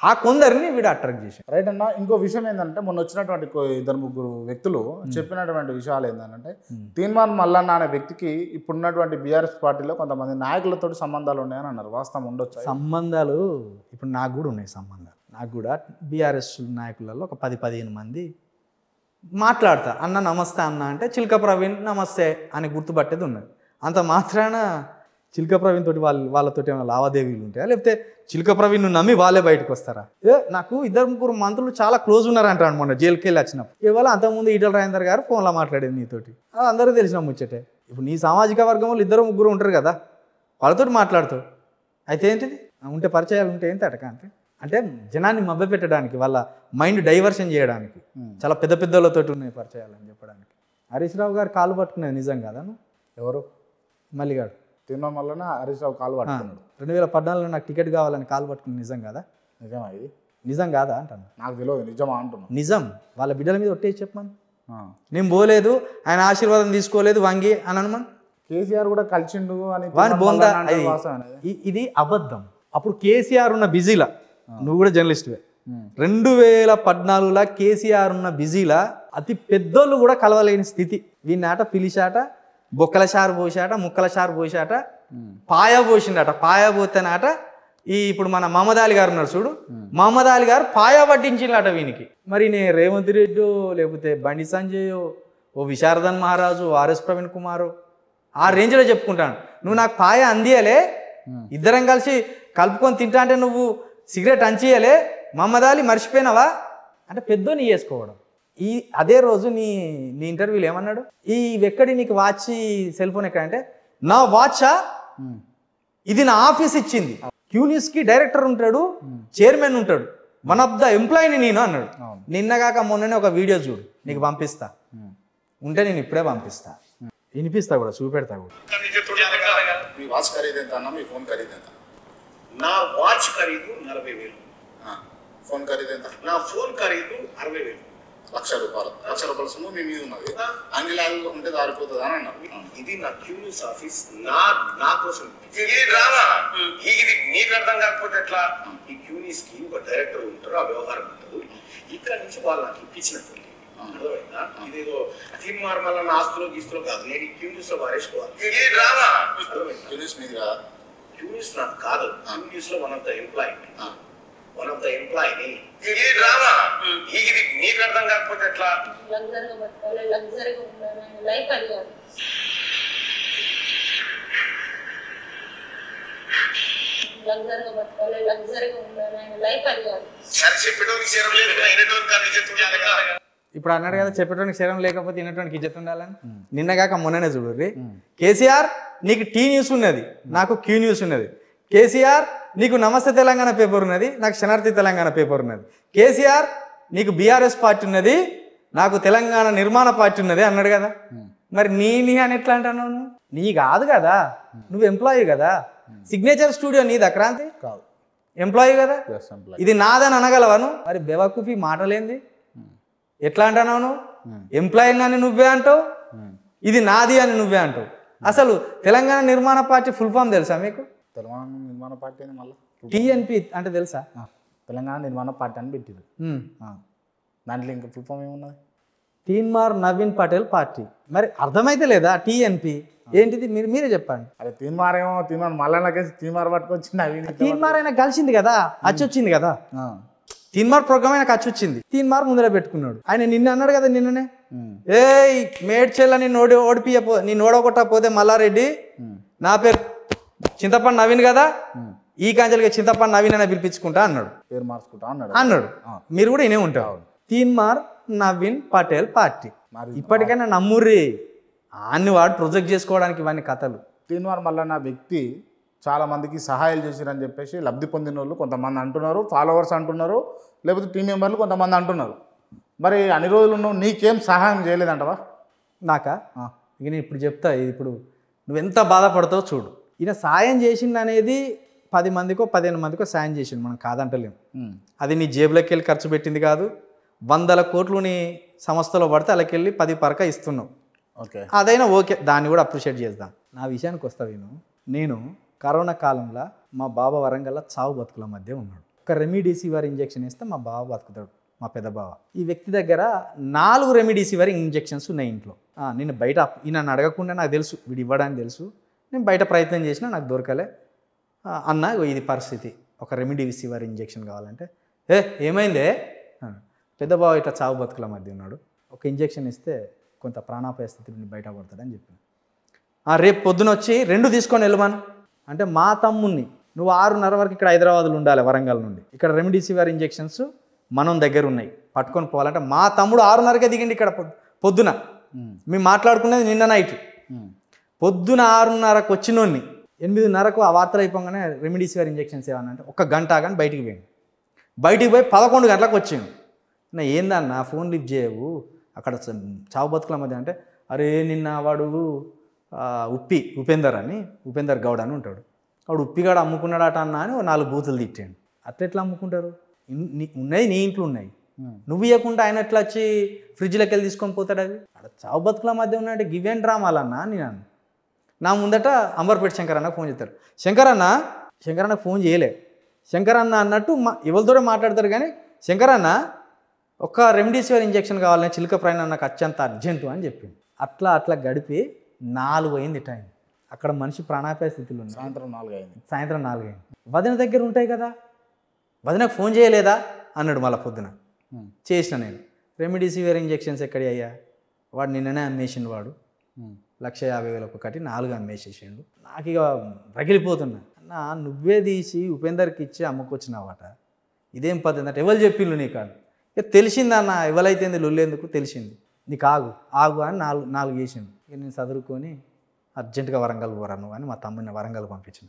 ఆ కొందరిని వీడు అట్రాక్ట్ చేశాడు రైట్ అన్న ఇంకో విషయం ఏంటంటే మొన్న వచ్చినటువంటి ఇద్దరు ముగ్గురు వ్యక్తులు చెప్పినటువంటి విషయాలు ఏంటంటే తీన్మాన్ మల్లన్న అనే వ్యక్తికి ఇప్పుడున్నటువంటి బీఆర్ఎస్ పార్టీలో కొంతమంది నాయకులతో సంబంధాలు ఉన్నాయని అన్నారు వాస్తవం ఉండొచ్చు సంబంధాలు ఇప్పుడు నాకు కూడా ఉన్నాయి సంబంధాలు నాకు కూడా బీఆర్ఎస్ నాయకులలో ఒక పది పదిహేను మంది మాట్లాడతా అన్న నమస్తే అన్న అంటే చిల్క ప్రవీణ్ నమస్తే అని గుర్తుపట్టేది ఉన్నది అంత మాత్రాన చిలుక ప్రవీణ్ తోటి వాళ్ళ వాళ్ళతోటి ఏమైనా లావాదేవీలు ఉంటాయా లేకపోతే చిలుక ప్రవీణ్ నమ్మి వాళ్ళే బయటకు వస్తారా ఏ నాకు ఇద్దరు ముగ్గురు మంత్రులు చాలా క్లోజ్ ఉన్నారంట అనమాట జైలుకి వెళ్ళి వచ్చినప్పుడు ఇవాళ అంతకుముందు ఈటల రాజేందర్ గారు ఫోన్లో మాట్లాడేది నీతోటి అది అందరూ తెలిసిన ముచ్చటే ఇప్పుడు నీ సామాజిక వర్గం ఇద్దరు ముగ్గురు ఉంటారు కదా వాళ్ళతో మాట్లాడుతూ అయితే ఏంటిది ఉంటే పరిచయాలు ఉంటే ఏంటి అటక అంటే అంటే జనాన్ని పెట్టడానికి వాళ్ళ మైండ్ డైవర్షన్ చేయడానికి చాలా పెద్ద పెద్దలతో ఉన్నాయి పరిచయాలు అని చెప్పడానికి హరీష్ రావు గారు కాలు పట్టుకునేది నిజం కదా ఎవరు మల్లిగాడు తినడం వలన హరీష్ రావు కాలు పట్టుకున్నాడు రెండు వేల పద్నాలుగులో నాకు టికెట్ కావాలని కాలు పట్టుకుని నిజం కదా నిజమా ఇది నిజం కాదా అంటాను నాకు తెలియదు నిజమా అంటున్నాను నిజం వాళ్ళ బిడ్డల మీద ఒట్టేసి చెప్పమని నేను పోలేదు ఆయన ఆశీర్వాదం తీసుకోలేదు వంగి అని అనుమాన్ కేసీఆర్ కూడా కలిసిండు అని ఇది అబద్ధం అప్పుడు కేసీఆర్ ఉన్న బిజీలా నువ్వు కూడా జర్నలిస్ట్వే రెండు వేల పద్నాలుగులో కేసీఆర్ ఉన్న బిజీలా అతి పెద్దోళ్ళు కూడా కలవలేని స్థితి నాట పిలిచాట బొక్కల షారు పోసాట ముక్కల షారు పోసాట పాయ పోసిండట పాయ పోతేనాట ఈ ఇప్పుడు మన మహమ్మద్ అలీ గారు ఉన్నారు చూడు మహమ్మద్ అలీ గారు పాయ పట్టించిండట వీనికి మరి నే రేవంత్ రెడ్డి లేకపోతే బండి సంజయ్ ఓ విశారదన్ మహారాజు ఆర్ఎస్ ప్రవీణ్ కుమారు ఆ రేంజ్లో చెప్పుకుంటాను నువ్వు నాకు పాయ అందియలే ఇద్దరం కలిసి కలుపుకొని తింటా అంటే నువ్వు సిగరెట్ అంచియలే మమ్మదాలి మర్చిపోయినావా అంటే పెద్దోని వేసుకోవడం ఈ అదే రోజు నీ నీ ఇంటర్వ్యూలో ఏమన్నాడు ఈ ఎక్కడి నీకు వాచ్ సెల్ ఫోన్ ఎక్కడ అంటే నా వాచ్ ఇది నా ఆఫీస్ ఇచ్చింది క్యూనిస్కి డైరెక్టర్ ఉంటాడు చైర్మన్ ఉంటాడు వన్ ఆఫ్ ద ఎంప్లాయీని నేను అన్నాడు నిన్నగాక మొన్ననే ఒక వీడియో చూడు నీకు పంపిస్తా ఉంటే నేను ఇప్పుడే పంపిస్తా వినిపిస్తా కూడా చూపెడతా కూడా నా వాచ్ ఫోన్ నా ఫోన్ ఖరీదు అరవై వేలు లక్ష రూపాయలు లక్ష రూపాయల సొమ్ము మీ మీద ఉన్నది అన్ని ల్యాబ్లో ఉంటే దారిపోతుంది అని అన్నారు ఇది నా క్యూరియస్ ఆఫీస్ నా నా కోసం ఇది డ్రామా ఇది నీకు అర్థం కాకపోతే ఎట్లా ఈ క్యూనిస్ కి ఒక డైరెక్టర్ ఉంటారు ఆ వ్యవహారం ఉంటుంది ఇక్కడ నుంచి వాళ్ళు నాకు ఇప్పించినట్టు అర్థమైందా ఇదేదో థీమ్ మార్మల్ ఆస్తులు గీస్తులు కాదు నేను ఈ క్యూనిస్ లో పారేసుకోవాలి ఇది డ్రామా క్యూనిస్ మీద క్యూనిస్ నాకు కాదు క్యూనిస్ లో one of the employee one of the employee ఇది డ్రామా hmm. ఇది నీకు అర్థం కాకపోతే ఎట్లా లైఫ్ ఇప్పుడు అన్నాడు కదా చెప్పేటోనికి శరం లేకపోతే వినటోనికి ఇజ్జత్ ఉండాలని hmm. నిన్నగాక మొన్ననే చూడుర్రి hmm. కేసీఆర్ నీకు టీ న్యూస్ ఉన్నది నాకు క్యూ న్యూస్ ఉన్నది కేసీఆర్ నీకు నమస్తే తెలంగాణ పేపర్ ఉన్నది నాకు క్షణార్థి తెలంగాణ పేపర్ ఉన్నది కేసీఆర్ నీకు బీఆర్ఎస్ పార్టీ ఉన్నది నాకు తెలంగాణ నిర్మాణ పార్టీ ఉన్నది అన్నాడు కదా మరి నీ నీ అని ఎట్లా అంటాను నీ కాదు కదా నువ్వు ఎంప్లాయీ కదా సిగ్నేచర్ స్టూడియో నీది అక్రాంతి కాదు ఎంప్లాయీ కదా ఇది నాదని అనగలవాను మరి బెవకుఫీ మాటలేంది hmm. ఎట్లా అంటున్నావు నువ్వు ఎంప్లాయీ hmm. అని నువ్వే అంటావు hmm. ఇది నాది అని నువ్వే అంటావు అసలు తెలంగాణ నిర్మాణ పార్టీ ఫుల్ ఫామ్ తెలుసా మీకు తెలంగాణ నిర్మాణ పార్టీ అని మళ్ళీ టీఎన్పి అంటే తెలుసా తెలంగాణ నిర్మాణ పార్టీ అని పెట్టిరు దాంట్లో ఇంకా ఫుల్ ఏమున్నది తీన్మార్ నవీన్ పటేల్ పార్టీ మరి అర్థమైతే లేదా టీఎన్పి ఏంటిది మీరు మీరే చెప్పండి అరే తీన్మార్ ఏమో తీన్మార్ మళ్ళా కలిసి తీన్మార్ పట్టుకొచ్చి నవీన్ తీన్మార్ అయినా కలిసింది కదా అచ్చి వచ్చింది కదా తీన్మార్ ప్రోగ్రామ్ అయినా వచ్చింది తీన్మార్ ముందర పెట్టుకున్నాడు ఆయన నిన్న అన్నాడు కదా నిన్ననే ఏ మేడ్చెల్ల నేను ఓడి ఓడిపియపో నేను ఓడగొట్టకపోతే మల్లారెడ్డి నా పేరు చింతపండు నవీన్ కదా ఈ కాంచెలకి చింతపండు నవీన్ అని పిలిపించుకుంటా అన్నాడు పేరు మార్చుకుంటా అన్నాడు అన్నాడు మీరు కూడా ఇనే ఉంటారు మార్ నవీన్ పటేల్ పార్టీ ఇప్పటికైనా నమ్ముర్రి అన్ని వాడు ప్రొజెక్ట్ చేసుకోవడానికి ఇవన్నీ కథలు తీన్మార్ నా వ్యక్తి చాలా మందికి సహాయాలు చేసిరని చెప్పేసి లబ్ధి పొందిన వాళ్ళు కొంతమంది అంటున్నారు ఫాలోవర్స్ అంటున్నారు లేకపోతే టీం మెంబర్లు కొంతమంది అంటున్నారు మరి అన్ని రోజులు నువ్వు నీకేం సహాయం చేయలేదంటవా నాకా ఇక నేను ఇప్పుడు చెప్తా ఇప్పుడు నువ్వు ఎంత చూడు ఈయన సాయం చేసిండనేది అనేది పది మందికో పదిహేను మందికో సాయం చేసిండు మనం కాదంటలేము అది నీ జేబులోకి వెళ్ళి ఖర్చు పెట్టింది కాదు వందల కోట్లు నీ సంస్థలో పడితే అలాకెళ్ళి పది పరక ఇస్తున్నావు ఓకే అదైనా ఓకే దాన్ని కూడా అప్రిషియేట్ చేద్దాం నా విషయానికి వస్తా నేను నేను కరోనా కాలంలో మా బావ వరంగల్ చావు బతుకుల మధ్య ఉన్నాడు ఒక రెమిడీసీవర్ ఇంజెక్షన్ ఇస్తే మా బావ బతుకుతాడు మా పెద్ద బావ ఈ వ్యక్తి దగ్గర నాలుగు రెమిడీసీవర్ ఇంజెక్షన్స్ ఉన్నాయి ఇంట్లో నేను బయట ఈయన అడగకుండా నాకు తెలుసు వీడు ఇవ్వడానికి తెలుసు నేను బయట ప్రయత్నం చేసినా నాకు దొరకలే అన్న ఇది పరిస్థితి ఒక రెమిడివిసివర్ ఇంజెక్షన్ కావాలంటే ఏ ఏమైందే పెద్ద బాబు ఇట్లా చావు బతుకుల మధ్య ఉన్నాడు ఒక ఇంజెక్షన్ ఇస్తే కొంత ప్రాణాపాయ స్థితి నుండి బయటపడతాడని చెప్పిన రేపు పొద్దున వచ్చి రెండు తీసుకొని వెళ్ళమాను అంటే మా తమ్ముని నువ్వు ఆరున్నర వరకు ఇక్కడ హైదరాబాద్లో ఉండాలి వరంగల్ నుండి ఇక్కడ రెమిడిసివర్ ఇంజెక్షన్స్ మనం దగ్గర ఉన్నాయి పట్టుకొని పోవాలంటే మా తమ్ముడు ఆరున్నరకే దిగండి ఇక్కడ పొద్దున మేము మాట్లాడుకునేది నిన్న నైట్ పొద్దున ఆరున్నరకు వచ్చినోడ్ని ఎనిమిదిన్నరకు ఆ వార్త అయిపోగానే రెమెడీస్ గారు ఇంజెక్షన్స్ ఏమన్నంటే ఒక గంట కానీ బయటికి పోయింది బయటికి పోయి పదకొండు గంటలకు వచ్చాను నా ఏందన్నా ఫోన్ లిఫ్ట్ చేయవు అక్కడ చావు బతుకుల మధ్య అంటే అరే నిన్న వాడు ఉప్పి ఉపేందర్ అని ఉపేందర్ గౌడ్ అని ఉంటాడు వాడు అమ్ముకున్నాడు అమ్ముకున్నాడట అన్న అని నాలుగు బూతులు తిట్టాడు అట్లా ఎట్లా అమ్ముకుంటారు ఉన్నాయి నీ ఇంట్లో ఉన్నాయి నువ్వు ఇవ్వకుండా ఆయన ఎట్లా వచ్చి ఫ్రిడ్జ్లోకి వెళ్ళి తీసుకొని పోతాడు అది అక్కడ చావు బతుకుల మధ్య ఉన్నట్టు గివెన్ రామాలన్నా నేను నా ముందట అంబర్పేట శంకర్ అన్న ఫోన్ చేస్తారు శంకరన్న శంకరన్న ఫోన్ చేయలే శంకరన్న అన్నట్టు మా ఎవరితోనే మాట్లాడతారు కానీ శంకరన్న ఒక రెమ్డెసివిర్ ఇంజక్షన్ కావాలని చిలుక ప్రయాణం నాకు అత్యంత అర్జెంటు అని చెప్పింది అట్లా అట్లా గడిపి నాలుగు అయింది టైం అక్కడ మనిషి ప్రాణాపాయ స్థితిలో ఉంది సాయంత్రం నాలుగు అయింది సాయంత్రం నాలుగు అయింది వదిన దగ్గర ఉంటాయి కదా వదినకు ఫోన్ చేయలేదా అన్నాడు మళ్ళీ పొద్దున చేసిన నేను రెమిడిసివియర్ ఇంజక్షన్స్ ఎక్కడ అయ్యా వాడు నిన్ననే అమ్మేసిన వాడు లక్ష యాభై వేలు ఒకటి నాలుగు అమ్మేసేసిండు నాకు ఇక రగిలిపోతున్నా అన్న నువ్వే తీసి ఉపేందర్కి ఇచ్చి అమ్మకొచ్చినావాట ఇదేం పద్ధతి అంటే ఎవరు చెప్పిండు కాదు ఇక తెలిసింది అన్న ఎవరైతేంది లొల్లేందుకు తెలిసింది నీకు ఆగు ఆగు అని నాలుగు నాలుగు చేసిండు ఇక నేను చదువుకొని అర్జెంటుగా వరంగల్ పోరాను అని మా తమ్ముడిని వరంగల్ పంపించిన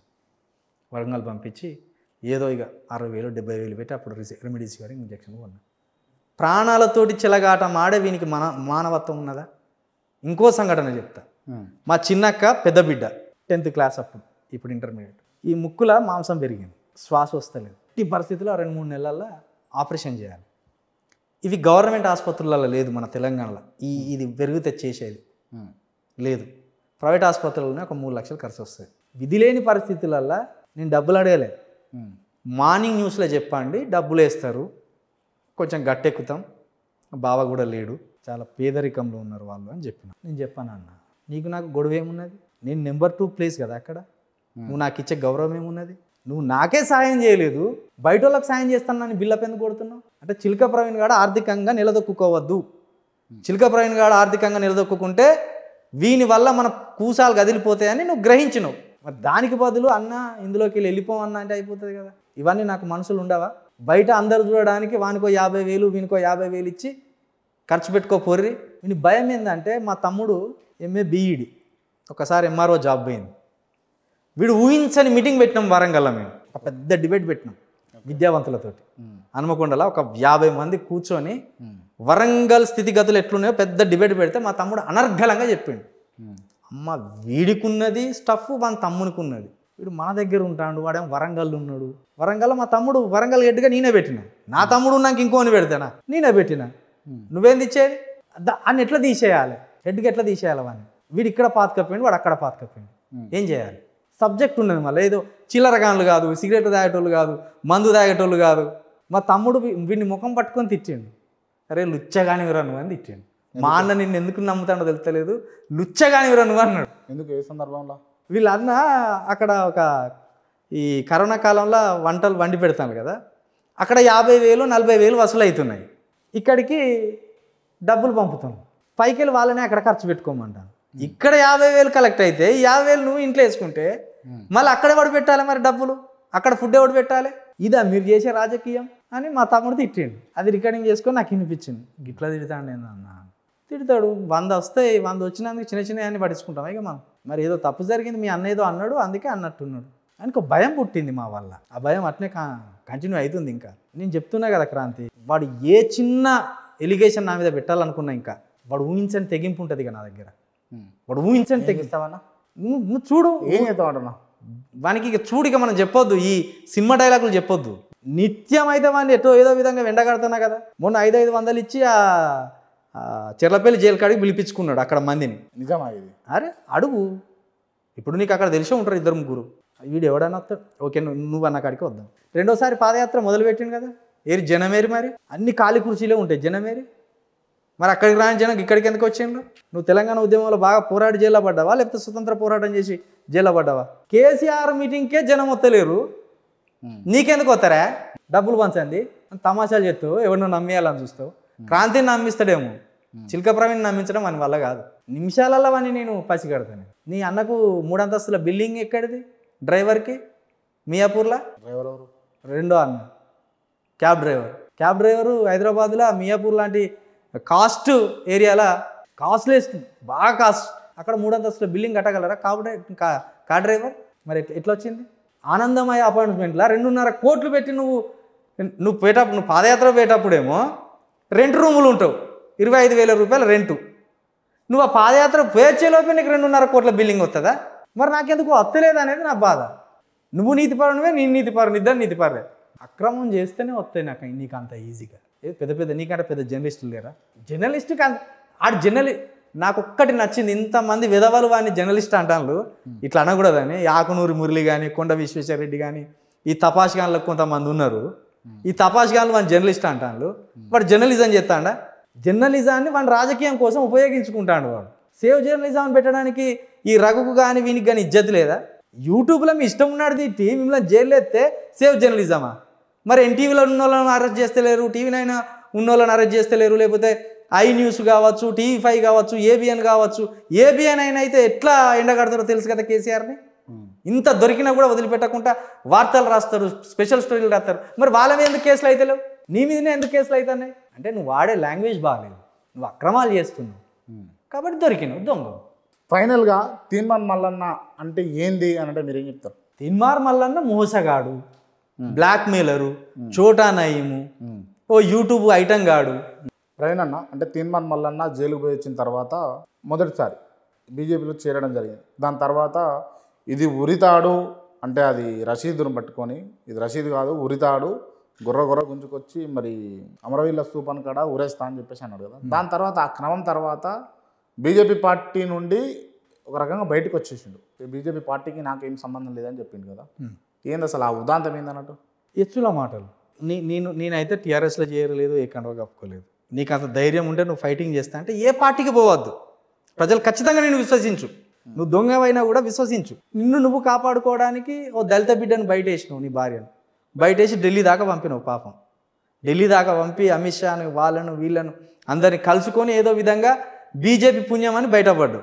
వరంగల్ పంపించి ఏదో ఇక అరవై వేలు డెబ్బై వేలు పెట్టి అప్పుడు రెమెడీస్ గారు ఇంజక్షన్ కొన్నా ప్రాణాలతోటి చిలగాట మాడే వీనికి మన మానవత్వం ఉన్నదా ఇంకో సంఘటన చెప్తా మా చిన్నక్క పెద్ద బిడ్డ టెన్త్ క్లాస్ అప్పుడు ఇప్పుడు ఇంటర్మీడియట్ ఈ ముక్కుల మాంసం పెరిగింది శ్వాస వస్తలేదు ఈ పరిస్థితిలో రెండు మూడు నెలల్లో ఆపరేషన్ చేయాలి ఇవి గవర్నమెంట్ ఆసుపత్రులలో లేదు మన తెలంగాణలో ఈ ఇది పెరిగితే చేసేది లేదు ప్రైవేట్ ఆసుపత్రులనే ఒక మూడు లక్షలు ఖర్చు వస్తుంది విధి లేని పరిస్థితులల్లో నేను డబ్బులు అడగలేదు మార్నింగ్ న్యూస్లో చెప్పండి డబ్బులు వేస్తారు కొంచెం గట్టెక్కుతాం బావ కూడా లేడు చాలా పేదరికంలో ఉన్నారు వాళ్ళు అని చెప్పిన నేను చెప్పాను అన్నా నీకు నాకు గొడవ ఏమున్నది నేను నెంబర్ టూ ప్లేస్ కదా అక్కడ hmm. నువ్వు నాకు ఇచ్చే గౌరవం ఏమున్నది నువ్వు నాకే సాయం చేయలేదు బయట వాళ్ళకి సాయం చేస్తాను నన్ను బిల్లప్ ఎందుకు కొడుతున్నావు అంటే చిలక ప్రవీణ్ గాడు ఆర్థికంగా నిలదొక్కుకోవద్దు hmm. చిలక ప్రవీణ్ గాడు ఆర్థికంగా నిలదొక్కుంటే వీని వల్ల మన కూసాలు కదిలిపోతాయని నువ్వు గ్రహించినవు మరి దానికి బదులు అన్న ఇందులోకి వెళ్ళి వెళ్ళిపోవన్న అంటే అయిపోతుంది కదా ఇవన్నీ నాకు మనసులు ఉండవా బయట అందరు చూడడానికి వానికో యాభై వేలు వీనికో యాభై వేలు ఇచ్చి ఖర్చు పెట్టుకోపోర్రి వీని భయం ఏంటంటే మా తమ్ముడు ఎంఏ బీఈడి e ఒకసారి ఎంఆర్ఓ జాబ్ పోయింది వీడు ఊహించని మీటింగ్ పెట్టినాం వరంగల్ మేము ఒక పెద్ద డిబేట్ పెట్టినాం విద్యావంతులతోటి హనుమకొండలో ఒక యాభై మంది కూర్చొని వరంగల్ స్థితిగతులు ఎట్లున్నాయో పెద్ద డిబేట్ పెడితే మా తమ్ముడు అనర్ఘలంగా చెప్పిండు అమ్మ వీడికున్నది స్టఫ్ మన తమ్మునికి ఉన్నది వీడు మా దగ్గర ఉంటాడు వాడేం వరంగల్ ఉన్నాడు వరంగల్ మా తమ్ముడు వరంగల్ గట్టిగా నేనే పెట్టిన నా తమ్ముడు ఉన్నాక ఇంకోని పెడతానా నేనే పెట్టిన నువ్వేం తెచ్చేది అని ఎట్లా తీసేయాలి హెడ్కి ఎట్లా తీసేయాలి వాడిని వీడు ఇక్కడ పాత కప్పిండి వాడు అక్కడ పాత కప్పిండి ఏం చేయాలి సబ్జెక్ట్ ఉండదు మళ్ళీ ఏదో చిల్లర చిల్లరగాన్లు కాదు సిగరెట్ తాగేటోళ్ళు కాదు మందు తాగేటోళ్ళు కాదు మా తమ్ముడు వీడిని ముఖం పట్టుకొని తిట్టిండు అరే లుచ్చగాని ఇవ్వరా అని తిట్టిండు మా అన్న నిన్ను ఎందుకు నమ్ముతాడో తెలుస్తలేదు లుచ్చగాని ఇవ్వరా నువ్వు అన్నాడు ఎందుకు ఏ సందర్భంలో వీళ్ళన్న అక్కడ ఒక ఈ కరోనా కాలంలో వంటలు వండి పెడతాను కదా అక్కడ యాభై వేలు నలభై వేలు వసూలు అవుతున్నాయి ఇక్కడికి డబ్బులు పంపుతున్నాం పైకి వెళ్ళి వాళ్ళనే అక్కడ ఖర్చు పెట్టుకోమంటాను ఇక్కడ యాభై వేలు కలెక్ట్ అయితే ఈ యాభై వేలు నువ్వు ఇంట్లో వేసుకుంటే మళ్ళీ అక్కడ ఎవడు పెట్టాలి మరి డబ్బులు అక్కడ ఫుడ్ ఎవడు పెట్టాలి ఇదా మీరు చేసే రాజకీయం అని మా తమ్ముడు తిట్టిండు అది రికార్డింగ్ చేసుకొని నాకు వినిపించింది గిట్లా తిడతాడు నేను అన్న తిడతాడు వంద వస్తాయి వంద వచ్చినందుకు చిన్న చిన్న అన్ని పట్టించుకుంటాం ఇక మనం మరి ఏదో తప్పు జరిగింది మీ అన్న ఏదో అన్నాడు అందుకే అన్నట్టున్నాడు అని ఒక భయం పుట్టింది మా వల్ల ఆ భయం అట్నే కంటిన్యూ అవుతుంది ఇంకా నేను చెప్తున్నా కదా క్రాంతి వాడు ఏ చిన్న ఎలిగేషన్ నా మీద పెట్టాలనుకున్నా ఇంకా వాడు ఊహించని తెగింపు ఉంటుంది ఇక నా దగ్గర వాడు ఊహించని తెగిస్తావన్నా నువ్వు చూడు ఏం చేస్తావు వానికి ఇక చూడు ఇక మనం చెప్పొద్దు ఈ సినిమా డైలాగులు చెప్పొద్దు నిత్యం అయితే వాడిని ఎటో ఏదో విధంగా వెండగడుతున్నా కదా మొన్న ఐదు ఐదు వందలు ఇచ్చి ఆ చెర్లపల్లి జైలు కాడికి పిలిపించుకున్నాడు అక్కడ మందిని నిజమా ఇది అరే అడుగు ఇప్పుడు నీకు అక్కడ తెలిసే ఉంటారు ఇద్దరు ముగ్గురు వీడు ఎవడన్నా వస్తాడు ఓకే నువ్వు అన్న కాడికి వద్దాం రెండోసారి పాదయాత్ర మొదలుపెట్టిండు కదా ఏరి జనమేరి మరి అన్ని కాలి కుర్చీలే ఉంటాయి జనమేరి మరి అక్కడికి రాని జనం ఇక్కడికి ఎందుకు వచ్చిండ్రు నువ్వు తెలంగాణ ఉద్యమంలో బాగా పోరాడి జైల్లో పడ్డావా లేకపోతే స్వతంత్ర పోరాటం చేసి జైల్లో పడ్డావా కేసీఆర్ మీటింగ్కే జనం వస్తలేరు నీకెందుకు వస్తారా డబ్బులు పంచండి తమాషాలు చెప్తావు ఎవరినో నమ్మేయాలని చూస్తావు క్రాంతిని నమ్మిస్తాడేమో చిలక ప్రవీణ్ నమ్మించడం అని వల్ల కాదు నిమిషాలలో అని నేను పసిగడతాను నీ అన్నకు మూడంతస్తుల బిల్డింగ్ ఎక్కడిది డ్రైవర్కి మియాపూర్లా డ్రైవర్ రెండో అన్న క్యాబ్ డ్రైవర్ క్యాబ్ డ్రైవరు హైదరాబాద్లో మియాపూర్ లాంటి కాస్ట్ ఏరియాల వేస్తుంది బాగా కాస్ట్ అక్కడ మూడు అంతస్తుల బిల్డింగ్ కట్టగలరా కాబట్టి కా డ్రైవర్ మరి ఎట్లా వచ్చింది ఆనందమయ అపాయింట్మెంట్లో రెండున్నర కోట్లు పెట్టి నువ్వు నువ్వు పోయేటప్పుడు నువ్వు పాదయాత్ర పోయేటప్పుడేమో రెంట్ రూములు ఉంటావు ఇరవై ఐదు వేల రూపాయల రెంటు నువ్వు ఆ పాదయాత్ర లోపే నీకు రెండున్నర కోట్ల బిల్లింగ్ వస్తుందా మరి నాకెందుకు వస్తలేదు అనేది నా బాధ నువ్వు నీతిపరునివే నేను నీతిపరుని ఇద్దరు నీతిపరులే అక్రమం చేస్తేనే వస్తాయి నాకు నీకు అంత ఈజీగా పెద్ద పెద్ద నీకంటే పెద్ద జర్నలిస్టులు లేరా జర్నలిస్ట్ కాదు ఆడు జర్నలి నాకు ఒక్కటి నచ్చింది ఇంతమంది విధవలు వాడిని జర్నలిస్ట్ అంటాను ఇట్లా అనకూడదని యాకునూరు మురళి కానీ కొండ విశ్వేశ్వరరెడ్డి కానీ ఈ తపాష్గాన్లకు కొంతమంది ఉన్నారు ఈ తపాష్గాన్లు వాడిని జర్నలిస్ట్ అంటాను వాడు జర్నలిజం చేస్తాడా జర్నలిజాన్ని వాడి రాజకీయం కోసం ఉపయోగించుకుంటాడు వాడు సేవ్ జర్నలిజం పెట్టడానికి ఈ రఘుకు కానీ వీనికి కానీ ఇజ్జత్ లేదా యూట్యూబ్లో మీ ఇష్టం ఉన్నాడు తిట్టి మిమ్మల్ని జైలు ఎత్తే సేవ్ జర్నలిజమా మరి ఎన్టీవీలో ఉన్న వాళ్ళని అరెస్ట్ చేస్తలేరు టీవీ నైన్ ఉన్న వాళ్ళని అరెస్ట్ చేస్తలేరు లేకపోతే ఐ న్యూస్ కావచ్చు టీవీ ఫైవ్ కావచ్చు ఏబిఎన్ కావచ్చు ఏబిఎన్ అయినా అయితే ఎట్లా ఎండగడతారో తెలుసు కదా కేసీఆర్ని ఇంత దొరికినా కూడా వదిలిపెట్టకుండా వార్తలు రాస్తారు స్పెషల్ స్టోరీలు రాస్తారు మరి వాళ్ళ మీద ఎందుకు కేసులు అయితే నీ మీదనే ఎందుకు కేసులు అవుతాయి అంటే నువ్వు వాడే లాంగ్వేజ్ బాగాలేదు నువ్వు అక్రమాలు చేస్తున్నావు కాబట్టి దొరికినావు దొంగ ఫైనల్గా తిన్మార్ మల్లన్న అంటే ఏంది అని అంటే ఏం చెప్తారు తిన్మార్ మల్లన్న మోసగాడు బ్లాక్ మెయిలరు చోటా నయీము ఓ యూట్యూబ్ ఐటమ్ గాడు ప్రవీణ్ అన్న అంటే తీన్మాన్ మల్లన్న జైలుకు పోయి వచ్చిన తర్వాత మొదటిసారి బీజేపీలో చేరడం జరిగింది దాని తర్వాత ఇది ఉరితాడు అంటే అది రషీదును పట్టుకొని ఇది రషీద్ కాదు ఉరితాడు గుర్ర గుర్ర గుంజుకొచ్చి మరి అమరవీళ్ళ స్థూపాన్ని కాడ ఉరేస్తా అని చెప్పేసి అన్నాడు కదా దాని తర్వాత ఆ క్రమం తర్వాత బీజేపీ పార్టీ నుండి ఒక రకంగా బయటకు వచ్చేసిండు బీజేపీ పార్టీకి నాకేం సంబంధం లేదని చెప్పిండు కదా ఏంది అసలు ఆ ఉదాంతం ఏందన్నట్టు ఎచ్చుల మాటలు నీ నేను నేనైతే టీఆర్ఎస్లో చేయలేదు ఏ కండవ కప్పుకోలేదు నీకు అంత ధైర్యం ఉంటే నువ్వు ఫైటింగ్ చేస్తా అంటే ఏ పార్టీకి పోవద్దు ప్రజలు ఖచ్చితంగా నేను విశ్వసించు నువ్వు దొంగవైనా కూడా విశ్వసించు నిన్ను నువ్వు కాపాడుకోవడానికి ఓ దళిత బిడ్డను బయట వేసినావు నీ భార్యను బయటేసి ఢిల్లీ దాకా పంపినావు పాపం ఢిల్లీ దాకా పంపి అమిత్ షాను వాళ్ళను వీళ్ళను అందరిని కలుసుకొని ఏదో విధంగా బీజేపీ పుణ్యం అని బయటపడ్డు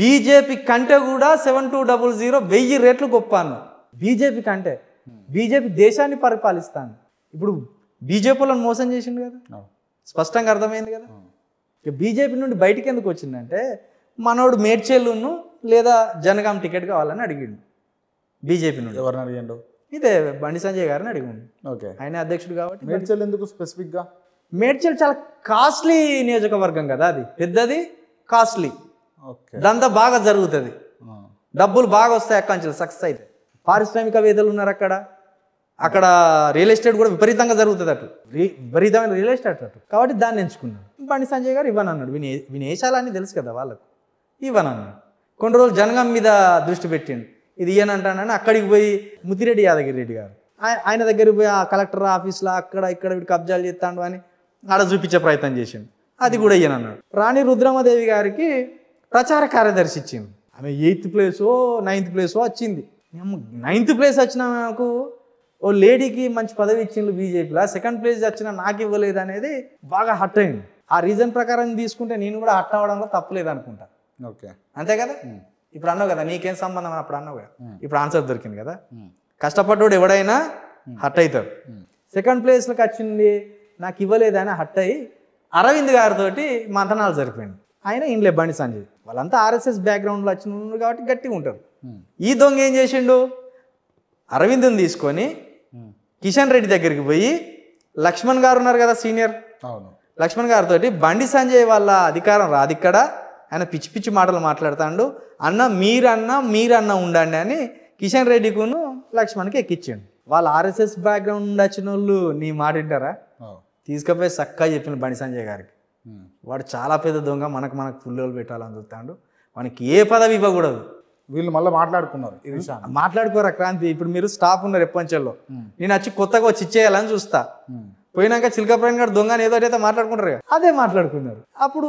బీజేపీ కంటే కూడా సెవెన్ టూ డబుల్ జీరో వెయ్యి రేట్లు గొప్ప అన్నావు బీజేపీ కంటే బీజేపీ దేశాన్ని పరిపాలిస్తాను ఇప్పుడు బీజేపీలను మోసం చేసిండు కదా స్పష్టంగా అర్థమైంది కదా ఇక బీజేపీ నుండి బయటికి ఎందుకు వచ్చిందంటే మనోడు మేడ్చేలును లేదా జనగాం టికెట్ కావాలని అడిగిండు బీజేపీ నుండి ఎవరిని అడిగిండు ఇదే బండి సంజయ్ గారిని అడిగిండు ఓకే ఆయన అధ్యక్షుడు కాబట్టి మేడ్చల్ ఎందుకు స్పెసిఫిక్గా మేడ్చల్ చాలా కాస్ట్లీ నియోజకవర్గం కదా అది పెద్దది కాస్ట్లీ ఓకే దంతా బాగా జరుగుతుంది డబ్బులు బాగా వస్తాయి అక్కడి నుంచి సక్సెస్ అయితే పారిశ్రామికవేత్తలు ఉన్నారు అక్కడ అక్కడ రియల్ ఎస్టేట్ కూడా విపరీతంగా జరుగుతుంది అటు విపరీతమైన రియల్ ఎస్టేట్ అటు కాబట్టి దాన్ని ఎంచుకున్నాను బండి సంజయ్ గారు ఇవ్వను అన్నాడు విని వినేశాలని తెలుసు కదా వాళ్ళకు ఇవ్వనన్నాడు కొన్ని రోజులు జనగం మీద దృష్టి పెట్టిండు ఇది ఇయ్యనంటానని అక్కడికి పోయి ముతిరెడ్డి యాదగిరి రెడ్డి గారు ఆయన దగ్గరికి పోయి ఆ కలెక్టర్ ఆఫీస్లో అక్కడ ఇక్కడ వీడు కబ్జాలు చేస్తాడు అని ఆడ చూపించే ప్రయత్నం చేసిండు అది కూడా అన్నాడు రాణి రుద్రమదేవి గారికి ప్రచార కార్యదర్శి ఇచ్చింది ఆమె ఎయిత్ ప్లేసో నైన్త్ ప్లేసో వచ్చింది నైన్త్ ప్లేస్ వచ్చిన నాకు ఓ లేడీకి మంచి పదవి ఇచ్చిండు బీజేపీలో సెకండ్ ప్లేస్ వచ్చిన నాకు ఇవ్వలేదు అనేది బాగా హట్ అయింది ఆ రీజన్ ప్రకారం తీసుకుంటే నేను కూడా హట్ అవ్వడంలో తప్పలేదు అనుకుంటా ఓకే అంతే కదా ఇప్పుడు అన్నావు కదా నీకేం సంబంధం అని అప్పుడు అన్నావు కదా ఇప్పుడు ఆన్సర్ దొరికింది కదా కష్టపడ్డోడు ఎవడైనా హట్ అవుతారు సెకండ్ ప్లేస్లోకి వచ్చింది నాకు ఇవ్వలేదు అని హట్ అయ్యి అరవింద్ గారితో మంతనాలు జరిపోయింది ఆయన ఇండ్లే బండి సంజయ్ వాళ్ళంతా ఆర్ఎస్ఎస్ బ్యాక్గ్రౌండ్లో వచ్చిన కాబట్టి గట్టిగా ఉంటారు ఈ దొంగ ఏం చేసిండు అరవింద్ని తీసుకొని కిషన్ రెడ్డి దగ్గరికి పోయి లక్ష్మణ్ గారు ఉన్నారు కదా సీనియర్ అవును లక్ష్మణ్ గారితో బండి సంజయ్ వాళ్ళ అధికారం రాదు ఇక్కడ ఆయన పిచ్చి పిచ్చి మాటలు మాట్లాడుతాడు అన్న మీరన్న మీరన్న ఉండండి అని కిషన్ రెడ్డికును లక్ష్మణ్కి ఎక్కిచ్చాడు వాళ్ళు ఆర్ఎస్ఎస్ బ్యాక్గ్రౌండ్ వచ్చిన వాళ్ళు నీ మాట వింటారా చక్కగా చెప్పిన బండి సంజయ్ గారికి వాడు చాలా పెద్ద దొంగ మనకు మనకు పుల్లోలు పెట్టాలని చూస్తాడు మనకి ఏ పదవి ఇవ్వకూడదు వీళ్ళు మళ్ళీ మాట్లాడుకున్నారు ఈ విషయాన్ని మాట్లాడుకోరా క్రాంతి ఇప్పుడు మీరు స్టాఫ్ ఉన్నారు ఎప్పంచెల్లో నేను వచ్చి కొత్తగా వచ్చి ఇచ్చేయాలని చూస్తా పోయినాక చిలకప్రాణి గారు దొంగ ఏదో అయితే మాట్లాడుకుంటారు అదే మాట్లాడుకున్నారు అప్పుడు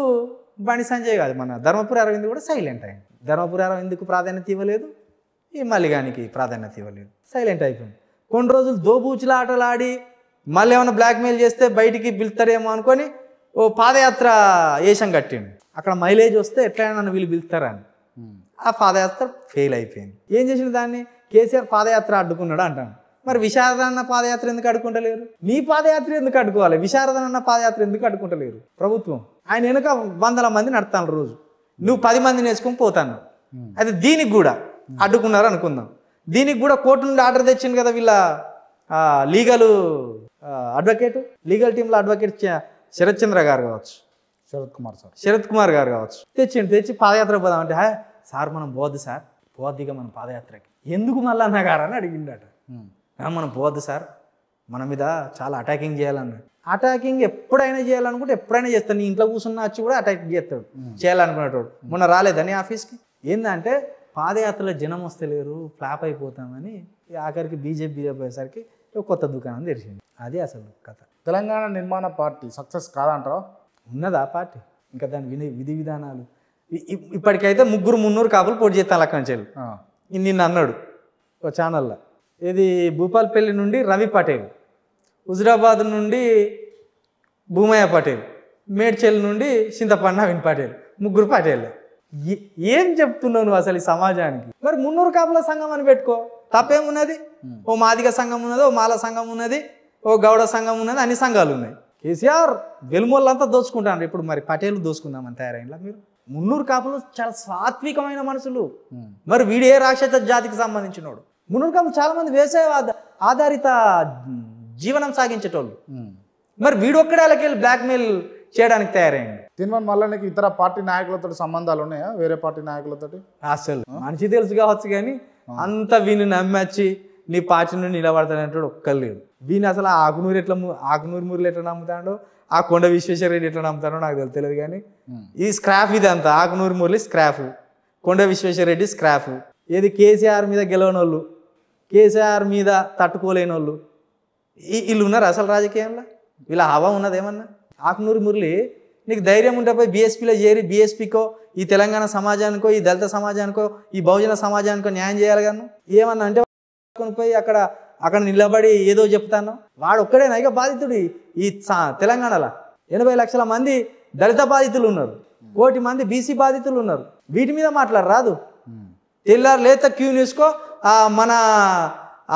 బండి సంజయ్ కాదు మన ధర్మపురి అరవింద్ కూడా సైలెంట్ అయింది ధర్మపురి అరవింద్కు ప్రాధాన్యత ఇవ్వలేదు ఈ మల్లిగానికి ప్రాధాన్యత ఇవ్వలేదు సైలెంట్ అయిపోయింది కొన్ని రోజులు దోబూచుల ఆటలు ఆడి మళ్ళీ ఏమైనా బ్లాక్మెయిల్ చేస్తే బయటికి పిలుతారేమో అనుకొని ఓ పాదయాత్ర వేషం కట్టిండు అక్కడ మైలేజ్ వస్తే ఎట్లయినా నన్ను వీళ్ళు పిలుస్తారని ఆ పాదయాత్ర ఫెయిల్ అయిపోయింది ఏం చేసిన దాన్ని కేసీఆర్ పాదయాత్ర అడ్డుకున్నాడు అంటాను మరి విశారదన్న పాదయాత్ర ఎందుకు అడ్డుకుంటలేరు మీ పాదయాత్ర ఎందుకు అడ్డుకోవాలి విశారదన్న పాదయాత్ర ఎందుకు అడ్డుకుంటలేరు ప్రభుత్వం ఆయన వెనుక వందల మంది నడతాను రోజు నువ్వు పది మంది నేర్చుకుని పోతాను అది దీనికి కూడా అడ్డుకున్నారు అనుకుందాం దీనికి కూడా కోర్టు నుండి ఆర్డర్ తెచ్చింది కదా వీళ్ళ లీగల్ అడ్వకేట్ లీగల్ టీంలో అడ్వకేట్ శరత్ చంద్ర గారు కావచ్చు శరత్ కుమార్ సార్ శరత్ కుమార్ గారు కావచ్చు తెచ్చిండు తెచ్చి పాదయాత్ర పోదామంటే సార్ మనం పోద్దు సార్ పోద్దిగా మన పాదయాత్రకి ఎందుకు మళ్ళీ అన్నగారని అడిగిండట మనం పోద్దు సార్ మన మీద చాలా అటాకింగ్ చేయాలన్న అటాకింగ్ ఎప్పుడైనా చేయాలనుకుంటే ఎప్పుడైనా చేస్తాను నీ ఇంట్లో కూర్చున్న వచ్చి కూడా అటాక్ చేస్తాడు చేయాలనుకునేటోడు మొన్న రాలేదని ఆఫీస్కి ఏంటంటే పాదయాత్రలో జనం వస్తలేరు ఫ్లాప్ అయిపోతామని ఆఖరికి బీజేపీ పోయేసరికి కొత్త దుకాణం తెరిచింది అది అసలు కథ తెలంగాణ నిర్మాణ పార్టీ సక్సెస్ కాదంటారా ఉన్నదా పార్టీ ఇంకా దాని విధి విధి విధానాలు ఇప్పటికైతే ముగ్గురు మున్నూరు కాపులు పోటీ చేస్తాను అక్కడ నుంచి నిన్న అన్నాడు ఒక ఛానల్లో ఇది భూపాల్పల్లి నుండి రవి పటేల్ హుజురాబాద్ నుండి భూమయ్య పటేల్ మేడ్చెల్ నుండి చింతపన్న నవీన్ పటేల్ ముగ్గురు పటేల్ ఏం చెప్తున్నావు నువ్వు అసలు ఈ సమాజానికి మరి మున్నూరు కాపుల సంఘం అని పెట్టుకో తప్పేమున్నది ఓ మాదిగ సంఘం ఉన్నది ఓ మాల సంఘం ఉన్నది ఓ గౌడ సంఘం ఉన్నది అన్ని సంఘాలు ఉన్నాయి కేసీఆర్ వెలుమోళ్ళంతా దోచుకుంటాను ఇప్పుడు మరి పటేలు దోచుకుందామని తయారైనలా మీరు మున్నూరు కాపులు చాలా సాత్వికమైన మనుషులు మరి వీడు ఏ రాక్షస జాతికి సంబంధించినోడు మున్నూరు కాపులు చాలా మంది వ్యవసాయ ఆధారిత జీవనం సాగించేటోళ్ళు మరి వీడు ఒక్కడే వెళ్ళి బ్లాక్మెయిల్ చేయడానికి తయారైంది తిన్మన్ మల్లన్నకి ఇతర పార్టీ నాయకులతో సంబంధాలు ఉన్నాయా వేరే పార్టీ నాయకులతో అసలు మనిషి తెలుసు కావచ్చు కానీ అంత వీని నమ్మచ్చి నీ పార్టీ నుండి నిలబడతానంటాడు ఒక్కరు లేడు వీని అసలు ఆకునూరు ఎట్లా ఆకునూరు మూరులు ఎట్లా నమ్ముతాడో ఆ కొండ విశ్వేశ్వర రెడ్డి ఎట్లా నమ్ముతారో నాకు తెలియదు కానీ ఇది స్క్రాఫ్ ఇదంతా ఆకునూరు మురళి స్క్రాఫ్ కొండ విశ్వేశ్వర రెడ్డి స్క్రాఫ్ ఏది కేసీఆర్ మీద గెలవని వాళ్ళు కేసీఆర్ మీద తట్టుకోలేని వాళ్ళు వీళ్ళు ఉన్నారు అసలు రాజకీయంలో వీళ్ళ హవా ఉన్నది ఏమన్నా ఆకునూరు మురళి నీకు ధైర్యం ఉంటే పోయి బీఎస్పీలో చేరి బీఎస్పీకో ఈ తెలంగాణ సమాజానికో ఈ దళిత సమాజానికో ఈ బహుజన సమాజానికో న్యాయం చేయాలి కానీ ఏమన్నా అంటే పోయి అక్కడ అక్కడ నిలబడి ఏదో చెప్తాను వాడు ఒక్కడే నైక బాధితుడు ఈ తెలంగాణలో ఎనభై లక్షల మంది దళిత బాధితులు ఉన్నారు కోటి మంది బీసీ బాధితులు ఉన్నారు వీటి మీద రాదు తెల్లారు లేత క్యూ న్యూస్కో మన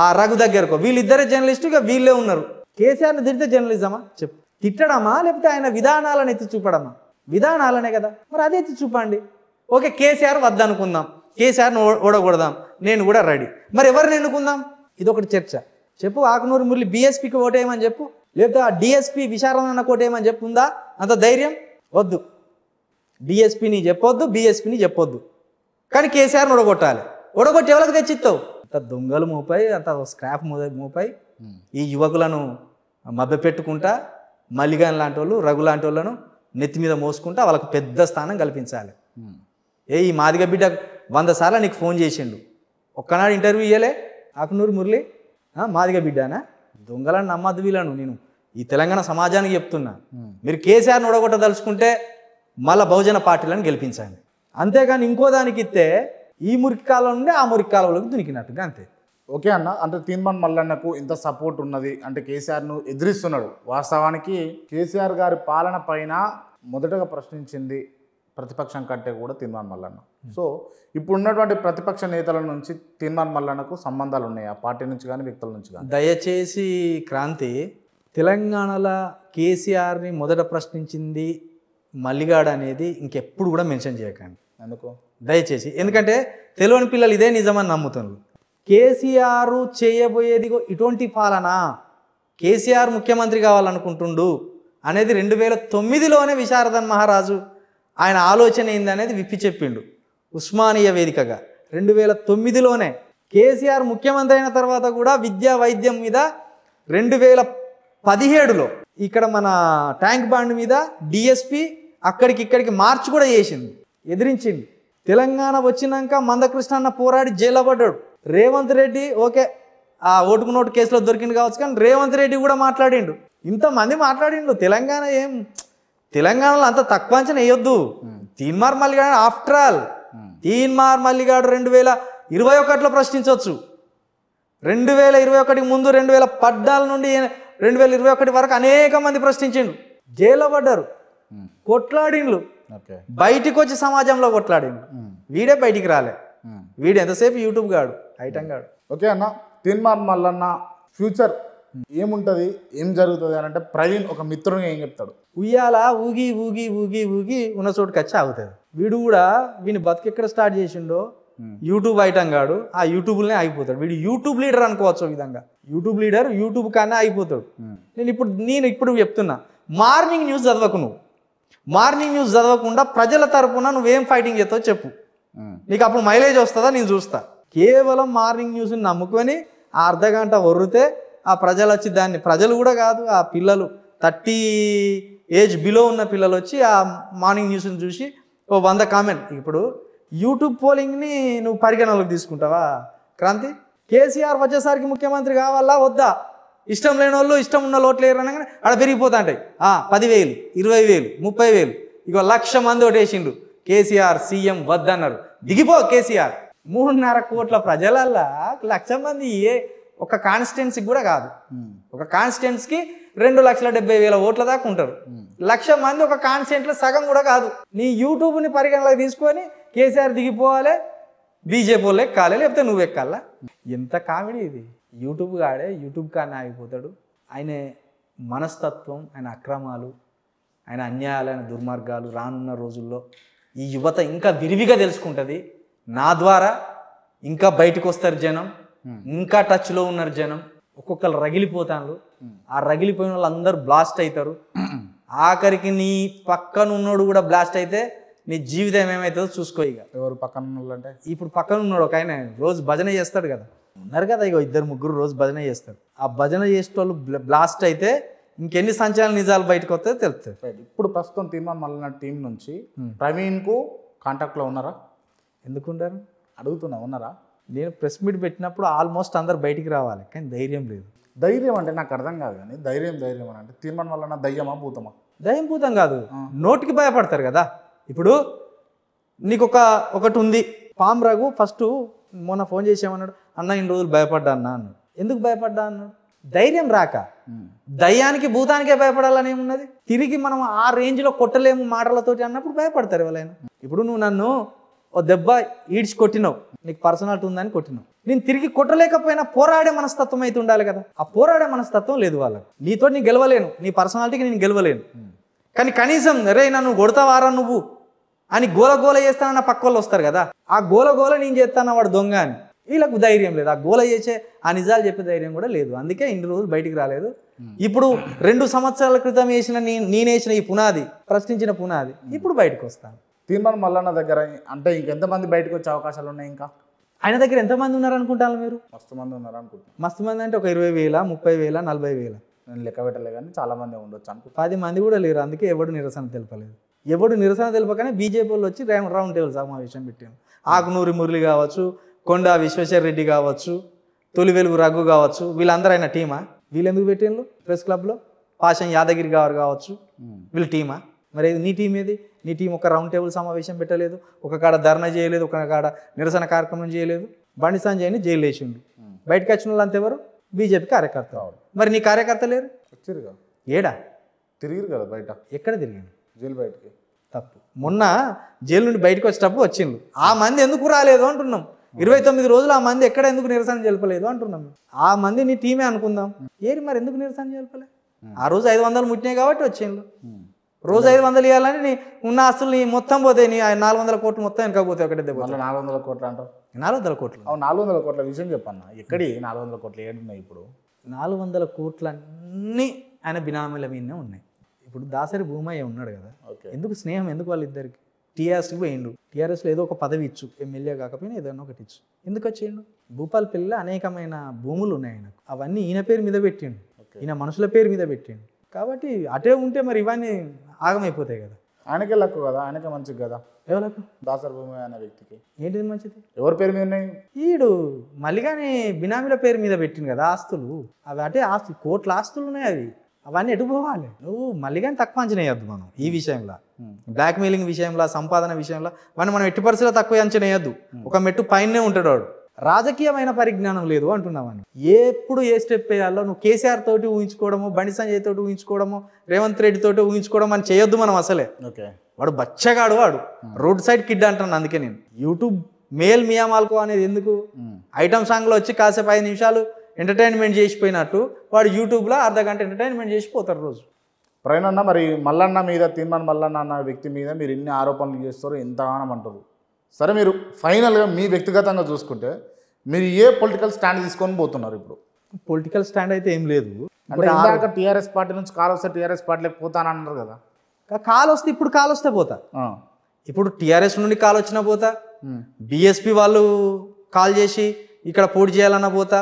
ఆ రఘు దగ్గరకో వీళ్ళిద్దరే జర్నలిస్టు ఇక వీళ్ళే ఉన్నారు కేసీఆర్ని తిడితే జర్నలిజమా చెప్పు తిట్టడమా లేకపోతే ఆయన విధానాలను ఎత్తి చూపడమా విధానాలనే కదా మరి అదే ఎత్తి చూపండి ఓకే కేసీఆర్ వద్దనుకుందాం కేసీఆర్ని ఓడగొడదాం నేను కూడా రెడీ మరి ఎవరిని ఎన్నుకుందాం ఇదొకటి చర్చ చెప్పు ఆకునూరు మురళి బీఎస్పీకి ఓటేయమని చెప్పు లేదా ఆ డిఎస్పీ విశారణ చెప్పు ఉందా అంత ధైర్యం వద్దు డిఎస్పీని చెప్పొద్దు బీఎస్పీని చెప్పొద్దు కానీ కేసీఆర్ని ఒడగొట్టాలి ఒడగొట్టి ఎవరికి తెచ్చిస్తావు అంత దొంగలు మోపాయి అంత స్క్రాప్ మోపాయి ఈ యువకులను పెట్టుకుంటా మల్లిగాన్ లాంటి వాళ్ళు రఘు లాంటి వాళ్ళను నెత్తి మీద మోసుకుంటా వాళ్ళకు పెద్ద స్థానం కల్పించాలి ఏ ఈ మాదిగ బిడ్డ వంద సార్లు నీకు ఫోన్ చేసిండు ఒక్కనాడు ఇంటర్వ్యూ ఇయ్యలే ఆకునూరు మురళి మాదిగ బిడ్డానా దొంగలను నమ్మద్దు వీళ్ళను నేను ఈ తెలంగాణ సమాజానికి చెప్తున్నా మీరు కేసీఆర్ని ఓడగొట్టదలుచుకుంటే మళ్ళా బహుజన పార్టీలను గెలిపించండి అంతేగాని ఇంకో దానికి ఇస్తే ఈ మురికి కాలం నుండి ఆ మురికి కాలంలోకి దునికినట్టుగా అంతే ఓకే అన్న అంటే తీన్మాన్ మల్లన్నకు ఇంత సపోర్ట్ ఉన్నది అంటే కేసీఆర్ను ఎదిరిస్తున్నాడు వాస్తవానికి కేసీఆర్ గారి పాలన పైన మొదటగా ప్రశ్నించింది ప్రతిపక్షం కంటే కూడా తిన్మాన్ మల్లన్న సో ఇప్పుడు ఉన్నటువంటి ప్రతిపక్ష నేతల నుంచి తిన్మాన్ మల్లన్నకు సంబంధాలు ఉన్నాయి ఆ పార్టీ నుంచి కానీ వ్యక్తుల నుంచి కానీ దయచేసి క్రాంతి తెలంగాణలో కేసీఆర్ని మొదట ప్రశ్నించింది మల్లిగాడ అనేది ఇంకెప్పుడు కూడా మెన్షన్ చేయకండి ఎందుకు దయచేసి ఎందుకంటే తెలియని పిల్లలు ఇదే నిజమని నమ్ముతున్నారు కేసీఆర్ చేయబోయేది ఇటువంటి పాలన కేసీఆర్ ముఖ్యమంత్రి కావాలనుకుంటుండు అనేది రెండు వేల తొమ్మిదిలోనే విశారదన్ మహారాజు ఆయన ఆలోచన ఏందనేది విప్పి చెప్పిండు ఉస్మానియా వేదికగా రెండు వేల తొమ్మిదిలోనే కేసీఆర్ ముఖ్యమంత్రి అయిన తర్వాత కూడా విద్యా వైద్యం మీద రెండు వేల పదిహేడులో ఇక్కడ మన ట్యాంక్ బాండ్ మీద డిఎస్పి అక్కడికి ఇక్కడికి మార్చ్ కూడా చేసింది ఎదిరించింది తెలంగాణ వచ్చినాక మందకృష్ణ అన్న పోరాడి జైల్లో పడ్డాడు రేవంత్ రెడ్డి ఓకే ఆ ఓటుకు నోటు కేసులో దొరికింది కావచ్చు కానీ రేవంత్ రెడ్డి కూడా మాట్లాడిండు ఇంతమంది మాట్లాడిండు తెలంగాణ ఏం తెలంగాణలో అంత తక్కువ అంచనా వేయొద్దు తీన్మార్ మల్లిగాడు ఆఫ్టర్ ఆల్ తీన్మార్ మల్లిగాడు రెండు వేల ఇరవై ఒకటిలో ప్రశ్నించవచ్చు రెండు వేల ఇరవై ఒకటికి ముందు రెండు వేల పద్నాలుగు నుండి రెండు వేల ఇరవై ఒకటి వరకు అనేక మంది ప్రశ్నించిండు జైల్లో పడ్డారు కొట్లాడిండ్లు బయటికి వచ్చి సమాజంలో కొట్లాడిండు వీడే బయటికి రాలే వీడు ఎంతసేపు యూట్యూబ్ గాడు ఐటమ్ గాడు ఓకే అన్న తిన్మార్ మల్లన్న ఫ్యూచర్ ఏముంటది ఏం జరుగుతుంది అని అంటే ప్రవీణ్ ఒక మిత్రుని ఏం చెప్తాడు ఉయ్యాల ఊగి ఊగి ఊగి ఊగి ఉన్న చోటుకి వచ్చి ఆగుతుంది వీడు కూడా వీని బతుకెక్కడ స్టార్ట్ చేసిండో యూట్యూబ్ ఐటమ్ కాడు ఆ యూట్యూబ్లోనే ఆగిపోతాడు వీడు యూట్యూబ్ లీడర్ అనుకోవచ్చు విధంగా యూట్యూబ్ లీడర్ యూట్యూబ్ కానీ ఆగిపోతాడు నేను ఇప్పుడు నేను ఇప్పుడు చెప్తున్నా మార్నింగ్ న్యూస్ చదవకు నువ్వు మార్నింగ్ న్యూస్ చదవకుండా ప్రజల తరపున నువ్వేం ఫైటింగ్ చేస్తావు చెప్పు నీకు అప్పుడు మైలేజ్ వస్తుందా నేను చూస్తా కేవలం మార్నింగ్ న్యూస్ని నమ్ముకొని అర్ధ గంట ఒర్రితే ఆ ప్రజలు వచ్చి దాన్ని ప్రజలు కూడా కాదు ఆ పిల్లలు థర్టీ ఏజ్ బిలో ఉన్న పిల్లలు వచ్చి ఆ మార్నింగ్ న్యూస్ని చూసి ఓ వంద కామెంట్ ఇప్పుడు యూట్యూబ్ పోలింగ్ని నువ్వు పరిగణలోకి తీసుకుంటావా క్రాంతి కేసీఆర్ వచ్చేసరికి ముఖ్యమంత్రి కావాలా వద్దా ఇష్టం లేని వాళ్ళు ఇష్టం ఉన్న లోట్లు అనగానే అక్కడ పెరిగిపోతా ఉంటాయి పదివేలు ఇరవై వేలు ముప్పై వేలు ఇక లక్ష మంది ఓటేసిండ్రు కేసీఆర్ సీఎం వద్దన్నారు దిగిపో కేసీఆర్ మూడున్నర కోట్ల ప్రజలల్లా లక్ష మంది ఏ ఒక కాన్స్టిట్యున్సీ కూడా కాదు hmm. ఒక కాన్స్టిట్యున్సీకి రెండు లక్షల డెబ్బై వేల ఓట్ల దాకా ఉంటారు hmm. లక్ష మంది ఒక కాన్స్టిట్యున్సీలో సగం కూడా కాదు నీ యూట్యూబ్ని పరిగణలోకి తీసుకొని కేసీఆర్ దిగిపోవాలి బీజేపీ వాళ్ళు ఎక్కాలి లేకపోతే నువ్వు ఎక్కాలా ఎంత కామెడీ ఇది యూట్యూబ్ కాడే యూట్యూబ్ కానీ ఆగిపోతాడు ఆయన మనస్తత్వం ఆయన అక్రమాలు ఆయన అన్యాయాలు ఆయన దుర్మార్గాలు రానున్న రోజుల్లో ఈ యువత ఇంకా విరివిగా తెలుసుకుంటుంది నా ద్వారా ఇంకా బయటకు వస్తారు జనం ఇంకా టచ్లో ఉన్నారు జనం ఒక్కొక్కరు రగిలిపోతాను ఆ రగిలిపోయిన వాళ్ళు అందరు బ్లాస్ట్ అవుతారు ఆఖరికి నీ పక్కన ఉన్నోడు కూడా బ్లాస్ట్ అయితే నీ జీవితం ఏమవుతుందో చూసుకో ఇక ఎవరు పక్కన అంటే ఇప్పుడు పక్కన ఉన్నాడు ఒక ఆయన రోజు భజన చేస్తాడు కదా ఉన్నారు కదా ఇక ఇద్దరు ముగ్గురు రోజు భజన చేస్తారు ఆ భజన చేసేటోళ్ళు బ్లాస్ట్ అయితే ఇంకెన్ని సంచలన నిజాలు బయటకు వస్తాయో తెలుస్తాయి ఇప్పుడు ప్రస్తుతం తీర్మాన్ మల్లన్న టీం నుంచి ప్రవీణ్కు కాంటాక్ట్లో ఉన్నారా ఎందుకున్నారు అడుగుతున్నా ఉన్నారా నేను ప్రెస్ మీట్ పెట్టినప్పుడు ఆల్మోస్ట్ అందరు బయటికి రావాలి కానీ ధైర్యం లేదు ధైర్యం అంటే నాకు అర్థం కాదు కానీ ధైర్యం ధైర్యం అని అంటే తీర్మానం వల్ల దయ్యమా భూతమా దయ్యం భూతం కాదు నోటికి భయపడతారు కదా ఇప్పుడు నీకు ఒక ఒకటి ఉంది పామ్ రఘు ఫస్ట్ మొన్న ఫోన్ చేసేమన్నాడు అన్న ఇన్ని రోజులు భయపడ్డా అన్న అన్న ఎందుకు భయపడ్డా అన్నాడు ధైర్యం రాక దయ్యానికి భూతానికే భయపడాలని ఏమున్నది తిరిగి మనం ఆ రేంజ్లో కొట్టలేము మాటలతోటి అన్నప్పుడు భయపడతారు ఎవరైనా ఇప్పుడు నువ్వు నన్ను ఓ దెబ్బ ఈడ్చి కొట్టినావు నీకు పర్సనాలిటీ ఉందని కొట్టినావు నేను తిరిగి కొట్టలేకపోయినా పోరాడే మనస్తత్వం అయితే ఉండాలి కదా ఆ పోరాడే మనస్తత్వం లేదు వాళ్ళకి నీతో నేను గెలవలేను నీ పర్సనాలిటీకి నేను గెలవలేను కానీ కనీసం రే నన్ను కొడతావారా నువ్వు అని గోల గోల చేస్తానన్న పక్క వాళ్ళు వస్తారు కదా ఆ గోల గోల నేను చేస్తాను వాడు దొంగ అని వీళ్ళకు ధైర్యం లేదు ఆ గోల చేసే ఆ నిజాలు చెప్పే ధైర్యం కూడా లేదు అందుకే ఇన్ని రోజులు బయటికి రాలేదు ఇప్పుడు రెండు సంవత్సరాల క్రితం వేసిన నేను వేసిన ఈ పునాది ప్రశ్నించిన పునాది ఇప్పుడు బయటకు వస్తాను తీర్మాన్ మల్లన్న దగ్గర అంటే ఇంకెంతమంది బయటకు వచ్చే అవకాశాలు ఉన్నాయి ఇంకా ఆయన దగ్గర ఎంతమంది ఉన్నారనుకుంటారు మీరు మస్తు మంది ఉన్నారు మస్తు మంది అంటే ఒక ఇరవై వేల ముప్పై వేల నలభై వేల నేను లెక్క పెట్టలే కానీ చాలా మంది ఉండొచ్చు అనుకో పది మంది కూడా లేరు అందుకే ఎవడు నిరసన తెలపలేదు ఎవడు నిరసన తెలపకనే బీజేపీలో వచ్చి రౌండ్ టేబుల్ సమావేశం పెట్టాను ఆకునూరి మురళి కావచ్చు కొండా విశ్వేశ్వర రెడ్డి కావచ్చు తొలి వెలుగు రఘు కావచ్చు వీళ్ళందరూ ఆయన టీమా వీళ్ళెందుకు పెట్టిండ్రు ప్రెస్ క్లబ్లో పాషం యాదగిరి గారు కావచ్చు వీళ్ళ టీమా మరి నీ టీం ఏది నీ టీం ఒక రౌండ్ టేబుల్ సమావేశం పెట్టలేదు ఒక కాడ ధర్నా చేయలేదు ఒక కాడ నిరసన కార్యక్రమం చేయలేదు బండి సంజయ్ని జైలు వేసిండు hmm. బయటకు వచ్చిన వాళ్ళు అంతెవరు బీజేపీ కార్యకర్త మరి నీ కార్యకర్త లేరు వచ్చారుగా ఏడా తిరిగిరు కదా బయట ఎక్కడ తిరిగాను జైలు బయటకి తప్పు మొన్న జైలు నుండి బయటకు వచ్చేటప్పుడు వచ్చిండు ఆ hmm. మంది ఎందుకు రాలేదు అంటున్నాం hmm. ఇరవై తొమ్మిది రోజులు ఆ మంది ఎక్కడ ఎందుకు నిరసన జలపలేదు అంటున్నాం ఆ మంది నీ టీమే అనుకుందాం ఏరి మరి ఎందుకు నిరసన జలపలే ఆ రోజు ఐదు వందలు ముట్టినాయి కాబట్టి వచ్చిండు రోజు ఐదు వందలు ఇవ్వాలంటే నీ ఉన్న ఆస్తులు నీ మొత్తం పోతే నీ నాలుగు వందల కోట్లు మొత్తం వెనకపోతే ఒకటి దెబ్బ నాలుగు వందల కోట్లు అంటావు నాలుగు వందల కోట్లు అవును నాలుగు వందల కోట్ల విషయం చెప్పన్న ఎక్కడి నాలుగు వందల కోట్లు ఏడున్నాయి ఇప్పుడు నాలుగు వందల కోట్లు అన్నీ ఆయన బినామీల మీదనే ఉన్నాయి ఇప్పుడు దాసరి భూమయ్య ఉన్నాడు కదా ఎందుకు స్నేహం ఎందుకు వాళ్ళిద్దరికి టీఆర్ఎస్కి పోయిండు టీఆర్ఎస్లో ఏదో ఒక పదవి ఇచ్చు ఎమ్మెల్యే కాకపోయినా ఏదైనా ఒకటి ఇచ్చు ఎందుకు వచ్చేయండు భూపాల్ పిల్లలు అనేకమైన భూములు ఉన్నాయి ఆయనకు అవన్నీ ఈయన పేరు మీద పెట్టిండు ఈయన మనుషుల పేరు మీద పెట్టిండు కాబట్టి అటే ఉంటే మరి ఇవన్నీ ఆగమైపోతాయి కదా ఆయనకే లక్కు కదా ఆయనకే మంచిది కదా ఎవరు దాసర్ భూమి అనే వ్యక్తికి ఏంటిది మంచిది ఎవరి పేరు మీద ఉన్నాయి ఈడు మళ్ళీగానే బినామీల పేరు మీద పెట్టిన కదా ఆస్తులు అవి అంటే ఆస్తులు కోట్ల ఆస్తులు ఉన్నాయి అవి అవన్నీ ఎటు పోవాలి నువ్వు కానీ తక్కువ అంచనా వేయద్దు మనం ఈ hmm. విషయంలో బ్లాక్మెయిలింగ్ hmm. విషయంలో సంపాదన విషయంలో వాడిని మనం ఎట్టి పరిస్థితుల్లో తక్కువ అంచనా వేయద్దు hmm. ఒక మెట్టు పైనే ఉంటాడు వాడు రాజకీయమైన పరిజ్ఞానం లేదు అంటున్నామని ఎప్పుడు ఏ స్టెప్ వేయాలో నువ్వు కేసీఆర్ తోటి ఊహించుకోవడము బండి సంజయ్ తోటి ఊహించుకోవడము రేవంత్ రెడ్డి తోటి ఊహించుకోవడం అని చేయొద్దు మనం అసలే ఓకే వాడు బచ్చగాడు వాడు రోడ్ సైడ్ కిడ్ అంటాను అందుకే నేను యూట్యూబ్ మేల్ మియామాల్కో అనేది ఎందుకు ఐటమ్ సాంగ్లో వచ్చి కాసేపు ఐదు నిమిషాలు ఎంటర్టైన్మెంట్ చేసిపోయినట్టు వాడు యూట్యూబ్లో అర్ధ గంట ఎంటర్టైన్మెంట్ చేసిపోతారు రోజు ప్రవీణ్ మరి మల్లన్న మీద తిమ్మన్ మల్లన్న అన్న వ్యక్తి మీద మీరు ఎన్ని ఆరోపణలు చేస్తారో ఎంతగానో అంటారు సరే మీరు ఫైనల్గా మీ వ్యక్తిగతంగా చూసుకుంటే మీరు ఏ పొలిటికల్ స్టాండ్ తీసుకొని పోతున్నారు ఇప్పుడు పొలిటికల్ స్టాండ్ అయితే ఏం లేదు అంటే టీఆర్ఎస్ పార్టీ నుంచి కాల్ వస్తే టీఆర్ఎస్ పార్టీ పోతాను అన్నారు కదా కాల్ వస్తే ఇప్పుడు కాల్ వస్తే పోతా ఇప్పుడు టీఆర్ఎస్ నుండి కాల్ వచ్చినా పోతా బిఎస్పి వాళ్ళు కాల్ చేసి ఇక్కడ పోటీ చేయాలన్నా పోతా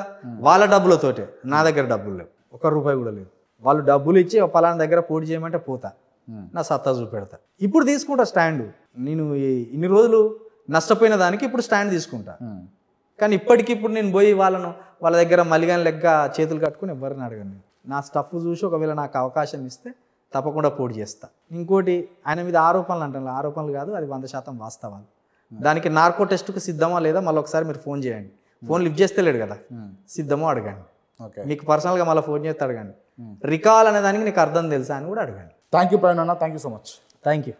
వాళ్ళ డబ్బులతోటే నా దగ్గర డబ్బులు లేవు ఒక రూపాయి కూడా లేవు వాళ్ళు డబ్బులు ఇచ్చి పలానా దగ్గర పోటీ చేయమంటే పోతా నా సత్తా చూపెడతా ఇప్పుడు తీసుకుంటా స్టాండ్ నేను ఇన్ని రోజులు నష్టపోయిన దానికి ఇప్పుడు స్టాండ్ తీసుకుంటా కానీ ఇప్పటికి ఇప్పుడు నేను పోయి వాళ్ళను వాళ్ళ దగ్గర మలిగాని లెక్క చేతులు కట్టుకుని ఎవరిని అడగండి నా స్టఫ్ చూసి ఒకవేళ నాకు అవకాశం ఇస్తే తప్పకుండా పోటీ చేస్తా ఇంకోటి ఆయన మీద ఆరోపణలు అంటాను ఆరోపణలు కాదు అది వంద శాతం వాస్తవాలు దానికి నార్కో టెస్ట్కు సిద్ధమా లేదా మళ్ళీ ఒకసారి మీరు ఫోన్ చేయండి ఫోన్ లిఫ్ట్ చేస్తే లేడు కదా సిద్ధమో అడగండి మీకు పర్సనల్గా మళ్ళీ ఫోన్ చేస్తే అడగండి రికాల్ అనే దానికి నీకు అర్థం తెలుసా అని కూడా అడగండి thank you Pran thank you so much thank you